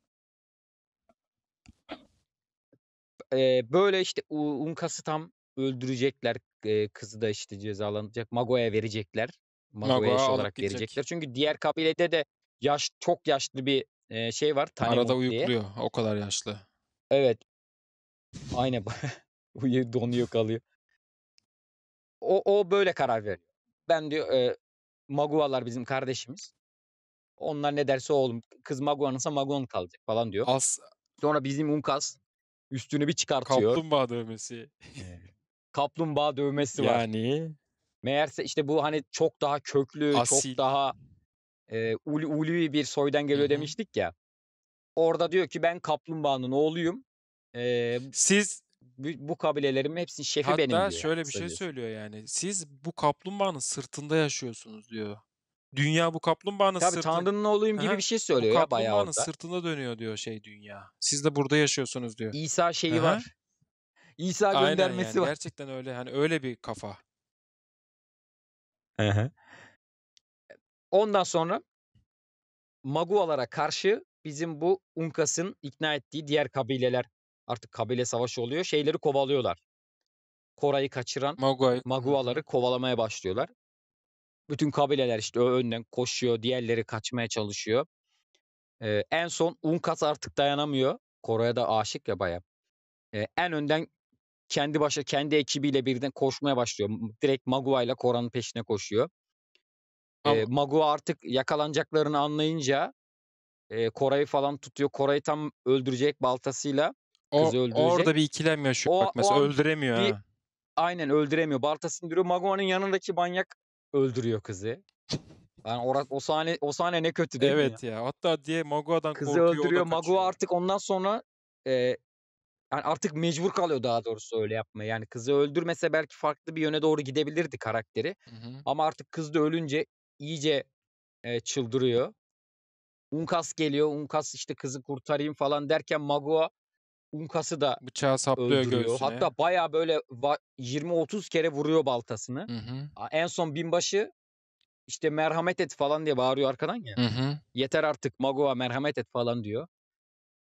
Eee, böyle, işte, unkası tam öldürecekler. Eee, kızı da, işte, cezalandıracak. Mago'ya verecekler. Mago'ya Nagoya eş alıp olarak verecekler. Çünkü diğer kabilede de yaş çok yaşlı bir, eee, şey var, Arada Tanemund diye. O kadar yaşlı. Evet. Aynen. Uyu donuyor, kalıyor. O o böyle karar veriyor. Ben diyor, eee, Magua'lar bizim kardeşimiz. Onlar ne derse oğlum. Kız Magua'nınsa Magua'nın kalacak falan diyor. As Sonra bizim unkas Üstünü bir çıkartıyor. Kaplumbağa dövmesi. Kaplumbağa dövmesi var. Yani. Meğerse işte bu hani çok daha köklü, Asil. çok daha e, ul, ulvi bir soydan geliyor Hı-hı. demiştik ya. Orada diyor ki ben kaplumbağanın oğluyum. E, Siz bu, bu kabilelerimin hepsinin şefi Hatta benim diyor. Hatta şöyle bir şey söylüyorsun. şey söylüyor yani. Siz bu kaplumbağanın sırtında yaşıyorsunuz diyor. Dünya bu kaplumbağanın Tabii sırtı... Tanrı'nın oğluyum gibi Aha, bir şey söylüyor bu ya bayağı orada. sırtında dönüyor diyor şey dünya. Siz de burada yaşıyorsunuz diyor. İsa şeyi Aha. var. İsa Aynen göndermesi yani. var. Gerçekten öyle hani öyle bir kafa. Aha. Ondan sonra Magualara karşı bizim bu Unkas'ın ikna ettiği diğer kabileler artık kabile savaşı oluyor. Şeyleri kovalıyorlar. Koray'ı kaçıran Maguay. Maguaları kovalamaya başlıyorlar. Bütün kabileler işte önden koşuyor. Diğerleri kaçmaya çalışıyor. Ee, en son Unkas artık dayanamıyor. Koray'a da aşık ya baya. Ee, en önden kendi başa kendi ekibiyle birden koşmaya başlıyor. Direkt Magua ile Koran'ın peşine koşuyor. Ee, Magua artık yakalanacaklarını anlayınca e, Koray'ı falan tutuyor. Koray'ı tam öldürecek baltasıyla. O, kızı öldürecek. Orada bir ikilem yaşıyor. O, bak mesela o öldüremiyor. Bir, aynen öldüremiyor. Baltasını indiriyor. Magua'nın yanındaki manyak öldürüyor kızı. Yani or- o sahne o sahne ne kötü değil evet mi? ya. ya. Hatta diye Magua'dan Kızı korkuyor. öldürüyor. Magua artık ondan sonra e, yani artık mecbur kalıyor daha doğrusu öyle yapmaya. Yani kızı öldürmese belki farklı bir yöne doğru gidebilirdi karakteri. Hı hı. Ama artık kız da ölünce iyice e, çıldırıyor. Unkas geliyor. Unkas işte kızı kurtarayım falan derken Magua Unkası da bıçağı saplıyor öldürüyor. göğsüne. Hatta baya böyle 20-30 kere vuruyor baltasını. Hı hı. En son binbaşı işte merhamet et falan diye bağırıyor arkadan ya. Hı hı. Yeter artık Magua merhamet et falan diyor.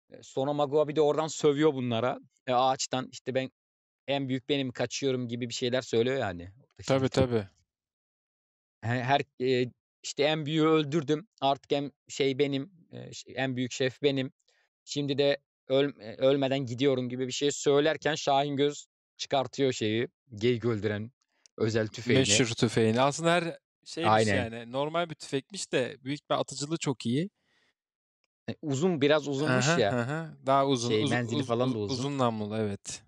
E, sonra Magua bir de oradan sövüyor bunlara. E, ağaçtan işte ben en büyük benim kaçıyorum gibi bir şeyler söylüyor yani. Orada tabii tabii. Her e, işte en büyüğü öldürdüm. Artık en şey benim, e, en büyük şef benim. Şimdi de öl, ölmeden gidiyorum gibi bir şey söylerken Şahin Göz çıkartıyor şeyi. Gay öldüren özel tüfeğini. Meşhur tüfeğini. Aslında her şeymiş Aynen. yani. Normal bir tüfekmiş de büyük bir atıcılığı çok iyi. E, uzun biraz uzunmuş aha, ya. Aha. Daha uzun. Şey, uzun menzili uz, falan da uzun. Uzun namlulu evet.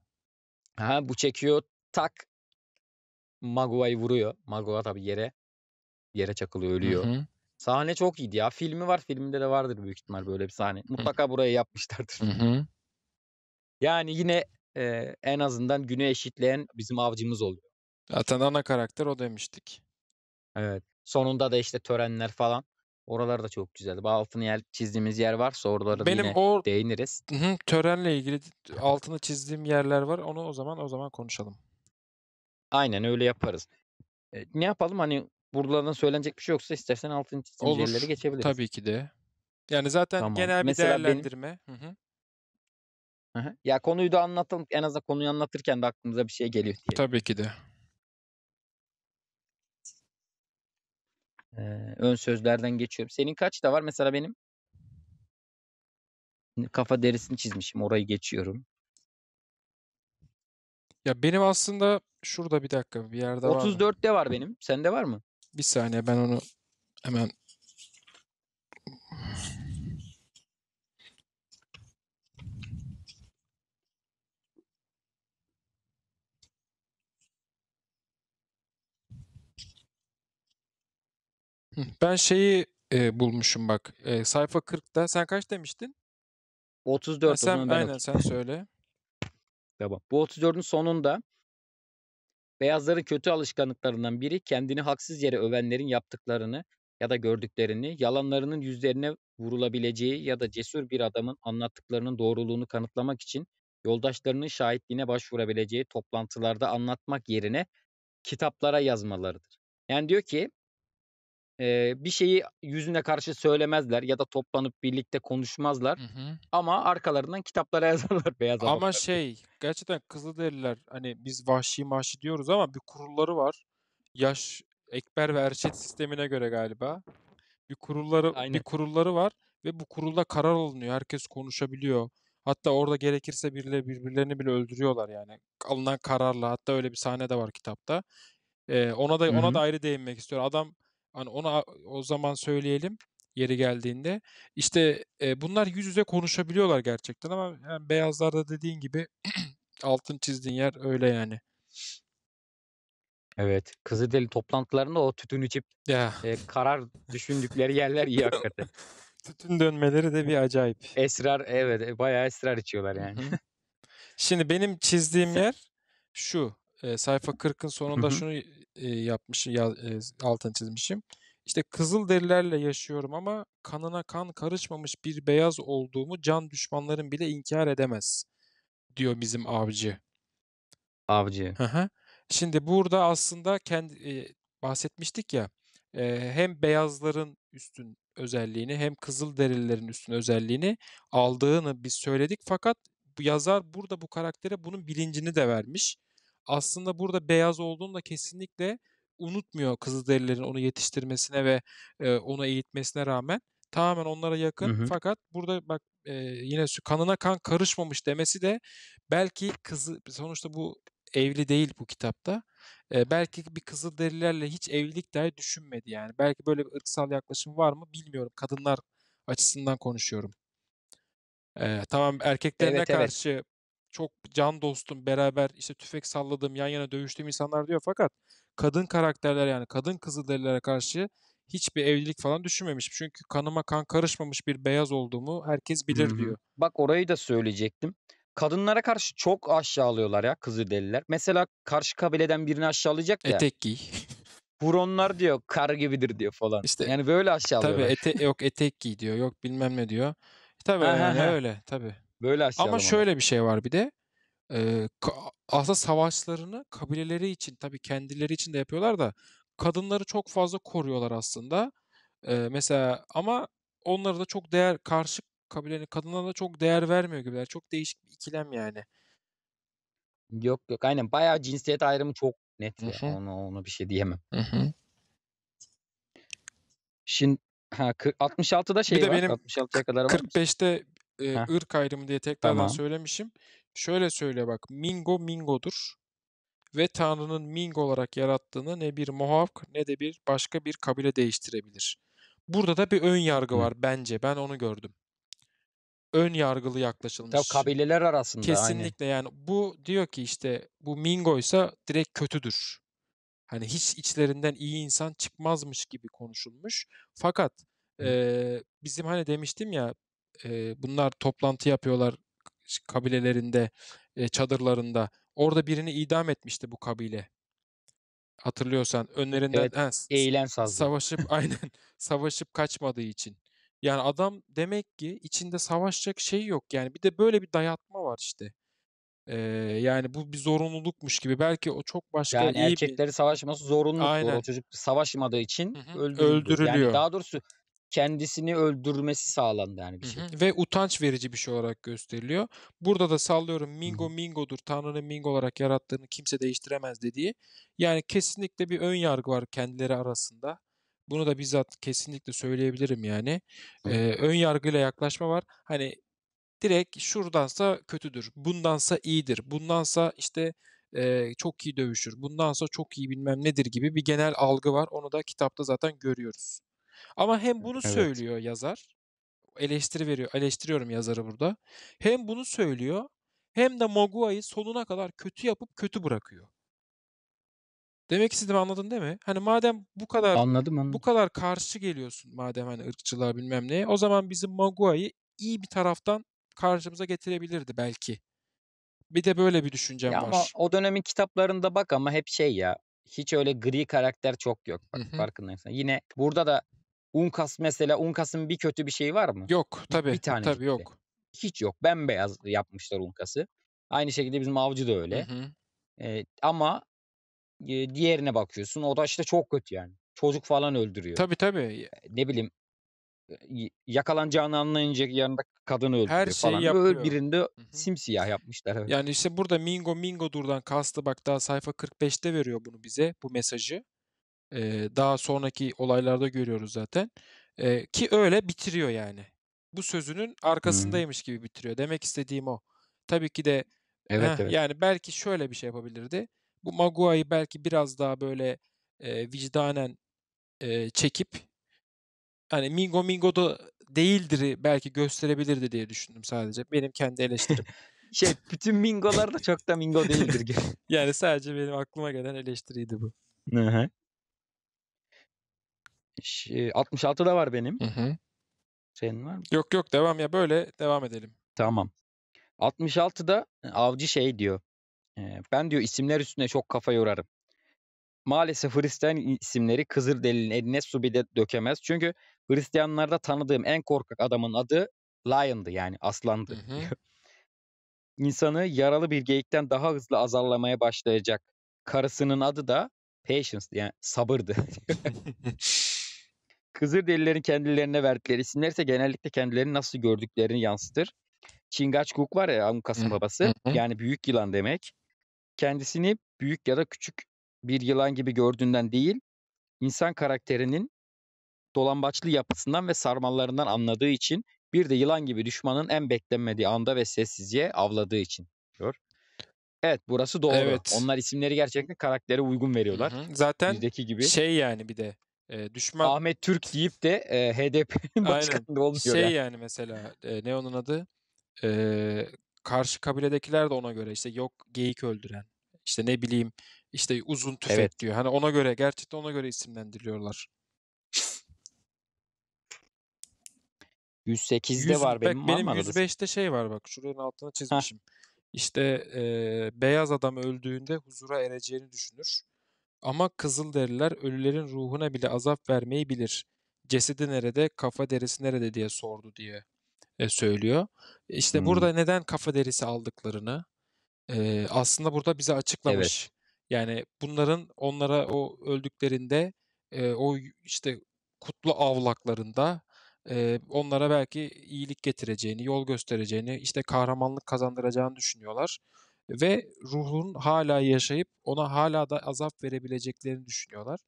Ha, bu çekiyor tak Maguay'ı vuruyor. Magua tabi yere yere çakılıyor ölüyor. Hı hı. Sahne çok iyiydi ya. Filmi var. Filminde de vardır büyük ihtimal böyle bir sahne. Mutlaka buraya yapmışlardır. Yani yine e, en azından günü eşitleyen bizim avcımız oluyor. Zaten ana karakter o demiştik. Evet. Sonunda da işte törenler falan. Oralar da çok güzeldi. Altını yer, çizdiğimiz yer var, oralara Benim yine o, değiniriz. Hı, törenle ilgili altını çizdiğim yerler var. Onu o zaman o zaman konuşalım. Aynen öyle yaparız. E, ne yapalım hani buralardan söylenecek bir şey yoksa istersen 6. çizim Olur. geçebiliriz. Tabii ki de. Yani zaten tamam. genel bir Mesela değerlendirme. Benim... Hı hı. Hı-hı. Ya konuyu da anlatalım. En azından konuyu anlatırken de aklımıza bir şey geliyor diye. Tabii ki de. Ee, ön sözlerden geçiyorum. Senin kaç da var? Mesela benim kafa derisini çizmişim. Orayı geçiyorum. Ya benim aslında şurada bir dakika bir yerde 34 var. 34'te var benim. Sende var mı? Bir saniye ben onu hemen Ben şeyi e, bulmuşum bak. E, sayfa 40'ta. Sen kaç demiştin? 34. Ha, sen, ben aynen sen söyle. Tamam. Bu 34'ün sonunda Beyazların kötü alışkanlıklarından biri kendini haksız yere övenlerin yaptıklarını ya da gördüklerini, yalanlarının yüzlerine vurulabileceği ya da cesur bir adamın anlattıklarının doğruluğunu kanıtlamak için yoldaşlarının şahitliğine başvurabileceği toplantılarda anlatmak yerine kitaplara yazmalarıdır. Yani diyor ki Eee, bir şeyi yüzüne karşı söylemezler ya da toplanıp birlikte konuşmazlar Hı hı. ama arkalarından kitaplara yazarlar beyaz Ama halatlar şey, gerçekten Kızılderililer hani biz vahşi mahşi diyoruz ama bir kurulları var. Yaş, ekber ve erçet sistemine göre galiba. Bir kurulları bir kurulları var ve bu kurulda karar alınıyor. Herkes konuşabiliyor. Hatta orada gerekirse birileri birbirlerini bile öldürüyorlar yani. Alınan kararla. Hatta öyle bir sahne de var kitapta. Ee, ona da Hı ona da ayrı değinmek istiyorum. Adam Hani onu o zaman söyleyelim yeri geldiğinde. İşte e, bunlar yüz yüze konuşabiliyorlar gerçekten ama yani beyazlarda dediğin gibi altın çizdiğin yer öyle yani. Evet. Kızılderili toplantılarında o tütün içip ya. E, karar düşündükleri yerler iyi hakikaten. tütün dönmeleri de bir acayip. Esrar evet e, bayağı esrar içiyorlar yani. Şimdi benim çizdiğim yer şu. E, sayfa 40'ın sonunda şunu e, yapmışım, ya, e, altını çizmişim. İşte kızıl derilerle yaşıyorum ama kanına kan karışmamış bir beyaz olduğumu can düşmanların bile inkar edemez diyor bizim avcı. Avcı. Hı Şimdi burada aslında kendi e, bahsetmiştik ya e, hem beyazların üstün özelliğini hem kızıl derilerin üstün özelliğini aldığını biz söyledik fakat yazar burada bu karaktere bunun bilincini de vermiş aslında burada beyaz olduğunu da kesinlikle unutmuyor Kızılderililerin onu yetiştirmesine ve e, ona eğitmesine rağmen. Tamamen onlara yakın hı hı. fakat burada bak e, yine şu kanına kan karışmamış demesi de belki kızı sonuçta bu evli değil bu kitapta. E, belki bir Kızılderililerle hiç evlilik dahi düşünmedi yani. Belki böyle bir ırksal yaklaşım var mı bilmiyorum. Kadınlar açısından konuşuyorum. E, tamam erkeklerine evet, evet. karşı çok can dostum beraber işte tüfek salladığım yan yana dövüştüğüm insanlar diyor fakat kadın karakterler yani kadın kızılderililere karşı hiçbir evlilik falan düşünmemiş. Çünkü kanıma kan karışmamış bir beyaz olduğumu herkes bilir Hı-hı. diyor. Bak orayı da söyleyecektim. Kadınlara karşı çok aşağılıyorlar ya Kızılderililer. Mesela karşı kabileden birini aşağılayacak ya. Etek giy. Huronlar diyor kar gibidir diyor falan. İşte, yani böyle aşağılıyorlar. Tabii ete, yok etek giy diyor yok bilmem ne diyor. Tabii yani öyle tabii. Böyle Asyalı Ama şöyle bir şey var bir de. E, aslında savaşlarını kabileleri için tabii kendileri için de yapıyorlar da kadınları çok fazla koruyorlar aslında. E, mesela ama onlara da çok değer karşı kabilenin kadınlara da çok değer vermiyor gibiler. Çok değişik bir ikilem yani. Yok yok aynen bayağı cinsiyet ayrımı çok net. onu onu bir şey diyemem. Hı-hı. Şimdi ha, 40, 66'da şey bir de var. Benim 66'ya kadar 45'te var e, ırk ayrımı diye tekrardan Tamam. söylemişim. Şöyle söyle bak. Mingo Mingo'dur. Ve Tanrı'nın Mingo olarak yarattığını ne bir Mohawk ne de bir başka bir kabile değiştirebilir. Burada da bir ön yargı Hı. var bence. Ben onu gördüm. Ön yargılı yaklaşılmış. Tabii kabileler arasında aynı. Kesinlikle yani bu diyor ki işte bu Mingo ise direkt kötüdür. Hani hiç içlerinden iyi insan çıkmazmış gibi konuşulmuş. Fakat Hı. bizim hani demiştim ya e, bunlar toplantı yapıyorlar kabilelerinde, e, çadırlarında. Orada birini idam etmişti bu kabile. Hatırlıyorsan önlerinden evet, he, eğilen sazdı. Savaşıp aynen savaşıp kaçmadığı için. Yani adam demek ki içinde savaşacak şey yok. Yani bir de böyle bir dayatma var işte. Ee, yani bu bir zorunlulukmuş gibi. Belki o çok başka yani iyi erkekleri bir... savaşması zorunluluk. Aynen. O çocuk savaşmadığı için Hı-hı. öldürüldü. öldürülüyor. Yani daha doğrusu kendisini öldürmesi sağlandı yani bir şey. Ve utanç verici bir şey olarak gösteriliyor. Burada da sallıyorum Mingo Mingo'dur. Tanrı'nın Mingo olarak yarattığını kimse değiştiremez dediği. Yani kesinlikle bir ön yargı var kendileri arasında. Bunu da bizzat kesinlikle söyleyebilirim yani. Ee, ön yargıyla yaklaşma var. Hani direkt şuradansa kötüdür, bundansa iyidir, bundansa işte e, çok iyi dövüşür, bundansa çok iyi bilmem nedir gibi bir genel algı var. Onu da kitapta zaten görüyoruz. Ama hem bunu Evet. söylüyor yazar. Eleştiri veriyor. Eleştiriyorum yazarı burada. Hem bunu söylüyor hem de Magua'yı sonuna kadar kötü yapıp kötü bırakıyor. Demek istediğimi anladın değil mi? Hani madem bu kadar Anladım bu kadar karşı geliyorsun madem hani ırkçılığa bilmem neye o zaman bizim Magua'yı iyi bir taraftan karşımıza getirebilirdi belki. Bir de böyle bir Ya düşüncem ama var. o dönemin kitaplarında bak ama hep şey ya. Hiç öyle gri karakter çok yok. Hı Bak farkındaysan. Yine burada da Unkas mesela Unkas'ın bir kötü bir şeyi var mı? Yok tabii. Bir tane tabii yok. Hiç yok. Bembeyaz yapmışlar Unkas'ı. Aynı şekilde bizim Avcı da öyle. Hı ama e, diğerine bakıyorsun o da işte çok kötü yani. Çocuk falan öldürüyor. Tabii tabii. Ne bileyim yakalanacağını anlayınca yanında kadını öldürüyor Her şeyi falan. yapıyor. birinde Hı-hı. simsiyah yapmışlar. Evet. Yani işte burada Mingo Mingo durdan kastı bak daha sayfa 45'te veriyor bunu bize bu mesajı. E, daha sonraki olaylarda görüyoruz zaten. E, ki öyle bitiriyor yani. Bu sözünün arkasındaymış gibi bitiriyor. Demek istediğim o. Tabii ki de evet, heh, evet. yani belki şöyle bir şey yapabilirdi. Bu Maguayı belki biraz daha böyle e, vicdanen e, çekip hani Mingo Mingo'da değildir belki gösterebilirdi diye düşündüm sadece. Benim kendi eleştirim. şey bütün Mingo'lar da çok da Mingo değildir. yani sadece benim aklıma gelen eleştiriydi bu. Hı hı. 66 da var benim. Hı hı. Senin var mı? Yok yok devam ya böyle devam edelim. Tamam. 66'da avcı şey diyor. Ben diyor isimler üstüne çok kafa yorarım. Maalesef Hristiyan isimleri Kızılderili'nin eline su bile dökemez. Çünkü Hristiyanlarda tanıdığım en korkak adamın adı Lion'dı yani aslandı. Hı hı. İnsanı yaralı bir geyikten daha hızlı azarlamaya başlayacak. Karısının adı da Patience yani sabırdı. Kızılderililerin kendilerine verdikleri isimler ise genellikle kendilerini nasıl gördüklerini yansıtır. Çingaçkuk var ya Amukas'ın babası. yani büyük yılan demek. Kendisini büyük ya da küçük bir yılan gibi gördüğünden değil, insan karakterinin dolambaçlı yapısından ve sarmallarından anladığı için bir de yılan gibi düşmanın en beklenmediği anda ve sessizce avladığı için diyor. Evet burası doğru. Evet. Onlar isimleri gerçekten karaktere uygun veriyorlar. Hı hı. Zaten Bizdeki gibi. şey yani bir de e, düşman Ahmet Türk deyip de e, HDP'nin başkanı oluyor. Şey yani, yani mesela e, ne onun adı? E, karşı kabiledekiler de ona göre işte yok geyik öldüren işte ne bileyim işte uzun tüfek evet. diyor. Hani ona göre gerçekten ona göre isimlendiriliyorlar. 108'de 100, var benim. Benim 105'te şey var bak şuranın altına çizmişim. Heh. İşte e, beyaz adam öldüğünde huzura ereceğini düşünür. Ama Kızılderililer ölülerin ruhuna bile azap vermeyi bilir. Cesedi nerede, kafa derisi nerede diye sordu diye e, söylüyor. İşte hmm. burada neden kafa derisi aldıklarını e, aslında burada bize açıklamış. Evet. Yani bunların onlara o öldüklerinde e, o işte kutlu avlaklarında e, onlara belki iyilik getireceğini, yol göstereceğini, işte kahramanlık kazandıracağını düşünüyorlar ve ruhun hala yaşayıp ona hala da azap verebileceklerini düşünüyorlar.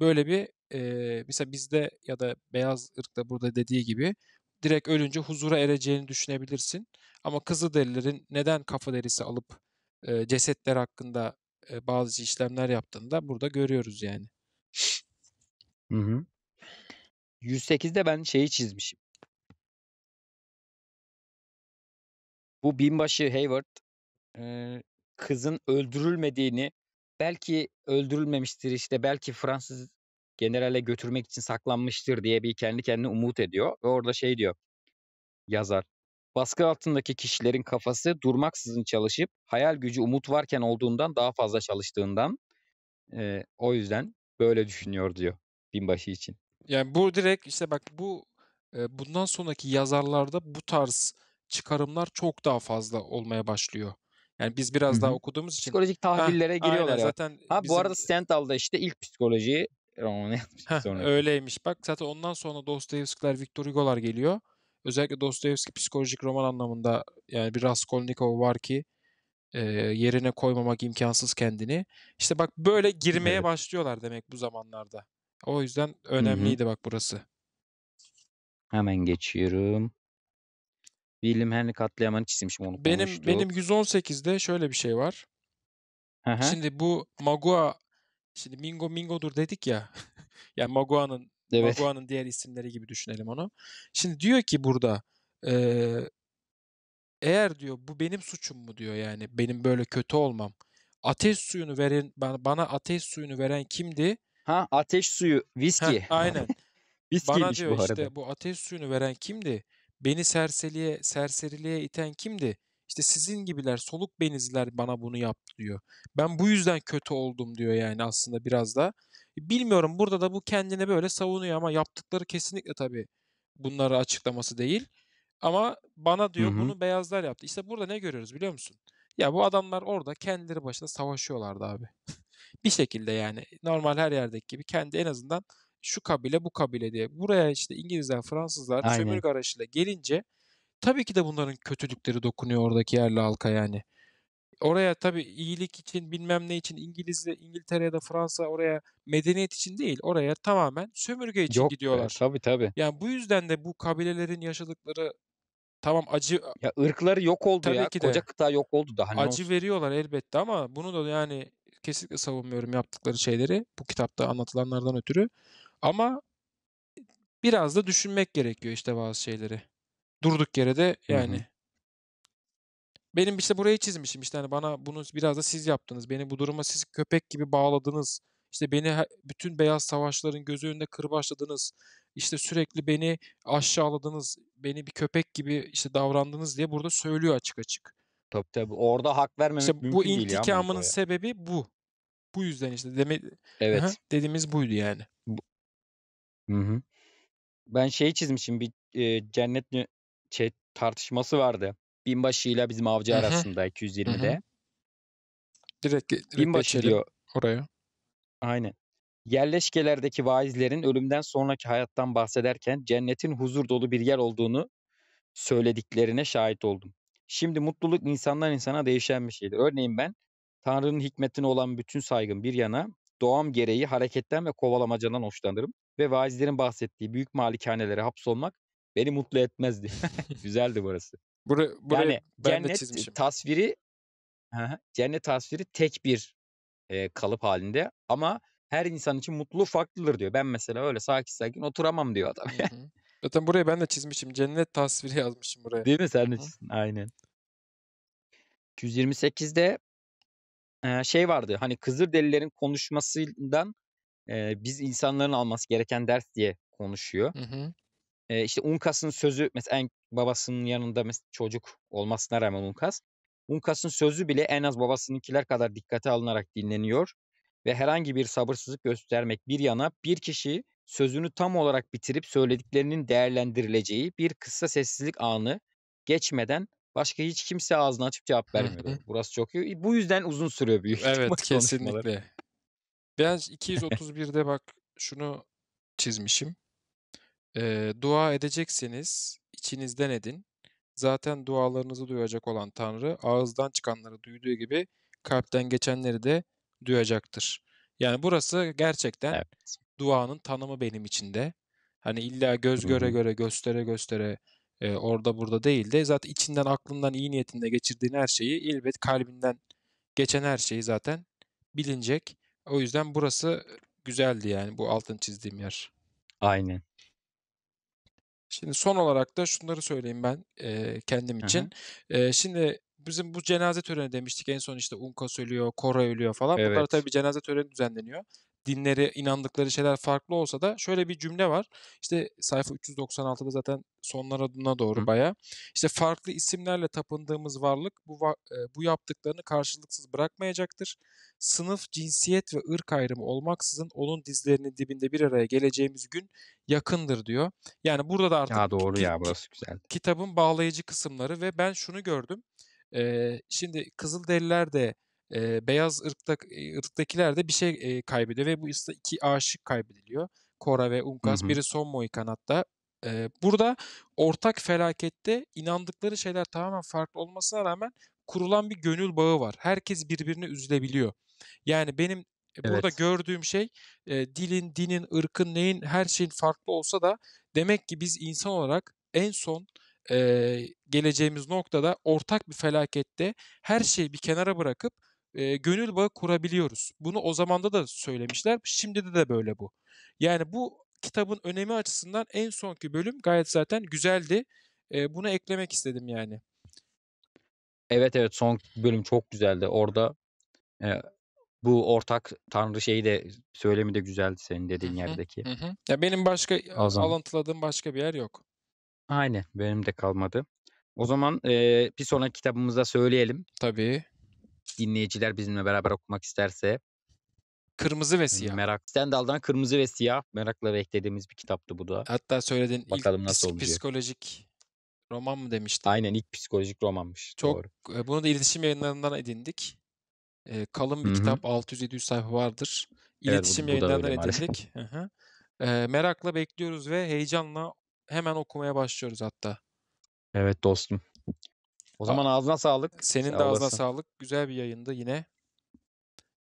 Böyle bir e, mesela bizde ya da beyaz ırkta burada dediği gibi direkt ölünce huzura ereceğini düşünebilirsin. Ama Kızılderililerin neden kafa derisi alıp e, cesetler hakkında e, bazı işlemler yaptığını da burada görüyoruz yani. Hı hı. 108'de ben şeyi çizmişim. Bu binbaşı Hayward kızın öldürülmediğini, belki öldürülmemiştir, işte, belki Fransız generale götürmek için saklanmıştır diye bir kendi kendine umut ediyor ve orada şey diyor yazar, "Baskı altındaki kişilerin kafası durmaksızın çalışıp hayal gücü umut varken olduğundan daha fazla çalıştığından, eee, o yüzden böyle düşünüyor." diyor binbaşı için. Yani, bu direkt, işte, bak bu, eee, bundan sonraki yazarlarda bu tarz çıkarımlar çok daha fazla olmaya başlıyor. Yani biz biraz Hı-hı. daha okuduğumuz için. Psikolojik tahvillere ha, giriyorlar. Aynen, zaten ha, bizim... Bu arada Stendhal'da işte ilk psikoloji romanı e, yapmış. öyleymiş. Bak zaten ondan sonra Dostoyevskiler, Victor Hugo'lar geliyor. Özellikle Dostoyevski psikolojik roman anlamında yani bir Raskolnikov var ki e, yerine koymamak imkansız kendini. İşte bak böyle girmeye evet. başlıyorlar demek bu zamanlarda. O yüzden önemliydi Hı-hı. bak burası. Hemen geçiyorum. William Henry katliamını çizmişim onu Benim konuştuk. benim 118'de şöyle bir şey var. Hı Şimdi bu Magua şimdi Mingo Mingo'dur dedik ya. yani Magua'nın evet. Magua'nın diğer isimleri gibi düşünelim onu. Şimdi diyor ki burada e, eğer diyor bu benim suçum mu diyor yani benim böyle kötü olmam. Ateş suyunu veren bana ateş suyunu veren kimdi? Ha ateş suyu viski. Ha, aynen. Viskiymiş bana diyor bu arada. işte bu ateş suyunu veren kimdi? Beni serseriye, serseriliğe iten kimdi? İşte sizin gibiler, soluk benizler bana bunu yaptı diyor. Ben bu yüzden kötü oldum diyor yani aslında biraz da. Bilmiyorum burada da bu kendine böyle savunuyor ama yaptıkları kesinlikle tabii bunları açıklaması değil. Ama bana diyor Hı-hı. bunu beyazlar yaptı. İşte burada ne görüyoruz biliyor musun? Ya bu adamlar orada kendileri başına savaşıyorlardı abi. bir şekilde yani normal her yerdeki gibi kendi en azından şu kabile bu kabile diye. Buraya işte İngilizler, Fransızlar Aynen. sömürge araçıyla gelince tabii ki de bunların kötülükleri dokunuyor oradaki yerli halka yani. Oraya tabii iyilik için bilmem ne için İngiliz, İngiltere ya da Fransa oraya medeniyet için değil oraya tamamen sömürge için Yok, gidiyorlar. Be, tabii tabii. Yani bu yüzden de bu kabilelerin yaşadıkları tamam acı ya ırkları yok oldu tabii ya. Ki de. Koca kıta yok oldu daha. Hani acı olsun? veriyorlar elbette ama bunu da yani kesinlikle savunmuyorum yaptıkları şeyleri. Bu kitapta anlatılanlardan ötürü. Ama biraz da düşünmek gerekiyor işte bazı şeyleri. Durduk yere de yani. Hı hı. Benim işte burayı çizmişim işte hani bana bunu biraz da siz yaptınız. Beni bu duruma siz köpek gibi bağladınız. İşte beni bütün beyaz savaşların gözü önünde kırbaçladınız. İşte sürekli beni aşağıladınız. Beni bir köpek gibi işte davrandınız diye burada söylüyor açık açık. Tabii tabii. Orada hak vermemek işte mümkün bu değil. Bu intikamının ya, sebebi bu. Bu yüzden işte demek evet. dediğimiz buydu yani. Bu, Hı hı. Ben şey çizmişim bir, eee, cennet nü şey tartışması vardı. Binbaşıyla bizim avcı Hı hı. arasında Hı hı. 220'de. Direkt ge direkt Binbaşı diyor oraya. Aynen. Yerleşkelerdeki vaizlerin ölümden sonraki hayattan bahsederken cennetin huzur dolu bir yer olduğunu söylediklerine şahit oldum. Şimdi mutluluk insandan insana değişen bir şeydir. Örneğin ben Tanrı'nın hikmetine olan bütün saygım bir yana doğam gereği hareketten ve kovalamacadan hoşlanırım. Ve vaizlerin bahsettiği büyük malikanelere hapsolmak beni mutlu etmezdi. Güzeldi burası. Burayı buraya yani ben cennet de çizmişim. tasviri cennet tasviri tek bir e, kalıp halinde ama her insan için mutlu farklıdır diyor. Ben mesela öyle sakin sakin oturamam diyor adam. Hı Zaten burayı ben de çizmişim. Cennet tasviri yazmışım buraya. Değil mi sen de çizdin? Aynen. 228'de şey vardı hani Kızılderililerin konuşmasından e, biz insanların alması gereken ders diye konuşuyor. Hı hı. E, işte Unkas'ın sözü mesela en babasının yanında mesela çocuk olmasına rağmen Unkas. Unkas'ın sözü bile en az babasınınkiler kadar dikkate alınarak dinleniyor ve herhangi bir sabırsızlık göstermek bir yana bir kişi sözünü tam olarak bitirip söylediklerinin değerlendirileceği bir kısa sessizlik anı geçmeden Başka hiç kimse ağzını açıp cevap vermiyordu. Burası çok iyi. Bu yüzden uzun sürüyor büyük Evet kesinlikle. Ben 231'de bak şunu çizmişim. E, dua edecekseniz içinizden edin. Zaten dualarınızı duyacak olan Tanrı ağızdan çıkanları duyduğu gibi kalpten geçenleri de duyacaktır. Yani burası gerçekten evet. duanın tanımı benim içinde. Hani illa göz göre göre göstere göstere e, orada burada değil de zaten içinden aklından iyi niyetinde geçirdiğin her şeyi elbet kalbinden geçen her şeyi zaten bilinecek. O yüzden burası güzeldi yani bu altın çizdiğim yer. Aynen. Şimdi son olarak da şunları söyleyeyim ben e, kendim için. E, şimdi bizim bu cenaze töreni demiştik en son işte Unka ölüyor, Kora ölüyor falan. Evet. Bunlar tabii bir cenaze töreni düzenleniyor dinleri, inandıkları şeyler farklı olsa da şöyle bir cümle var. İşte sayfa 396'da zaten sonlara adına doğru baya. İşte farklı isimlerle tapındığımız varlık bu e, bu yaptıklarını karşılıksız bırakmayacaktır. Sınıf, cinsiyet ve ırk ayrımı olmaksızın onun dizlerinin dibinde bir araya geleceğimiz gün yakındır diyor. Yani burada da artık ya doğru ya burası güzel. Kitabın bağlayıcı kısımları ve ben şunu gördüm. Ee, şimdi Kızılderililer de e, beyaz ırkta, ırktakiler de bir şey e, kaybediyor ve bu işte iki aşık kaybediliyor. Kora ve Unkaz. Hı hı. Biri son Moikan hatta. E, burada ortak felakette inandıkları şeyler tamamen farklı olmasına rağmen kurulan bir gönül bağı var. Herkes birbirine üzülebiliyor. Yani benim e, evet. burada gördüğüm şey e, dilin, dinin, ırkın, neyin her şeyin farklı olsa da demek ki biz insan olarak en son e, geleceğimiz noktada ortak bir felakette her şeyi bir kenara bırakıp e, gönül bağı kurabiliyoruz. Bunu o zamanda da söylemişler. Şimdi de de böyle bu. Yani bu kitabın önemi açısından en sonki bölüm gayet zaten güzeldi. E, bunu eklemek istedim yani. Evet evet son bölüm çok güzeldi. Orada e, bu ortak tanrı şeyi de söylemi de güzeldi senin dediğin yerdeki. Ya benim başka Azam. alıntıladığım başka bir yer yok. Aynen benim de kalmadı. O zaman e, bir sonraki kitabımızda söyleyelim. Tabii dinleyiciler bizimle beraber okumak isterse. Kırmızı ve siyah. Merak. Stendhal'dan Kırmızı ve Siyah merakla beklediğimiz bir kitaptı bu da. Hatta söylediğin Bakalım ilk nasıl olacak. psikolojik roman mı demiştin? Aynen ilk psikolojik romanmış. Çok Doğru. E, bunu da iletişim yayınlarından edindik. E, kalın bir Hı-hı. kitap 600-700 sayfa vardır. İletişim evet, bu, bu yayınlarından edindik. E, merakla bekliyoruz ve heyecanla hemen okumaya başlıyoruz hatta. Evet dostum. O zaman ağzına sağlık. Senin de ağzına sağlık. Güzel bir yayındı yine.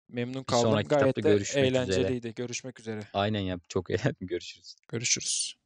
Memnun kaldım. Gayet de görüşmek eğlenceliydi. Üzere. Görüşmek üzere. Aynen ya. Çok eğlendim. Görüşürüz. Görüşürüz.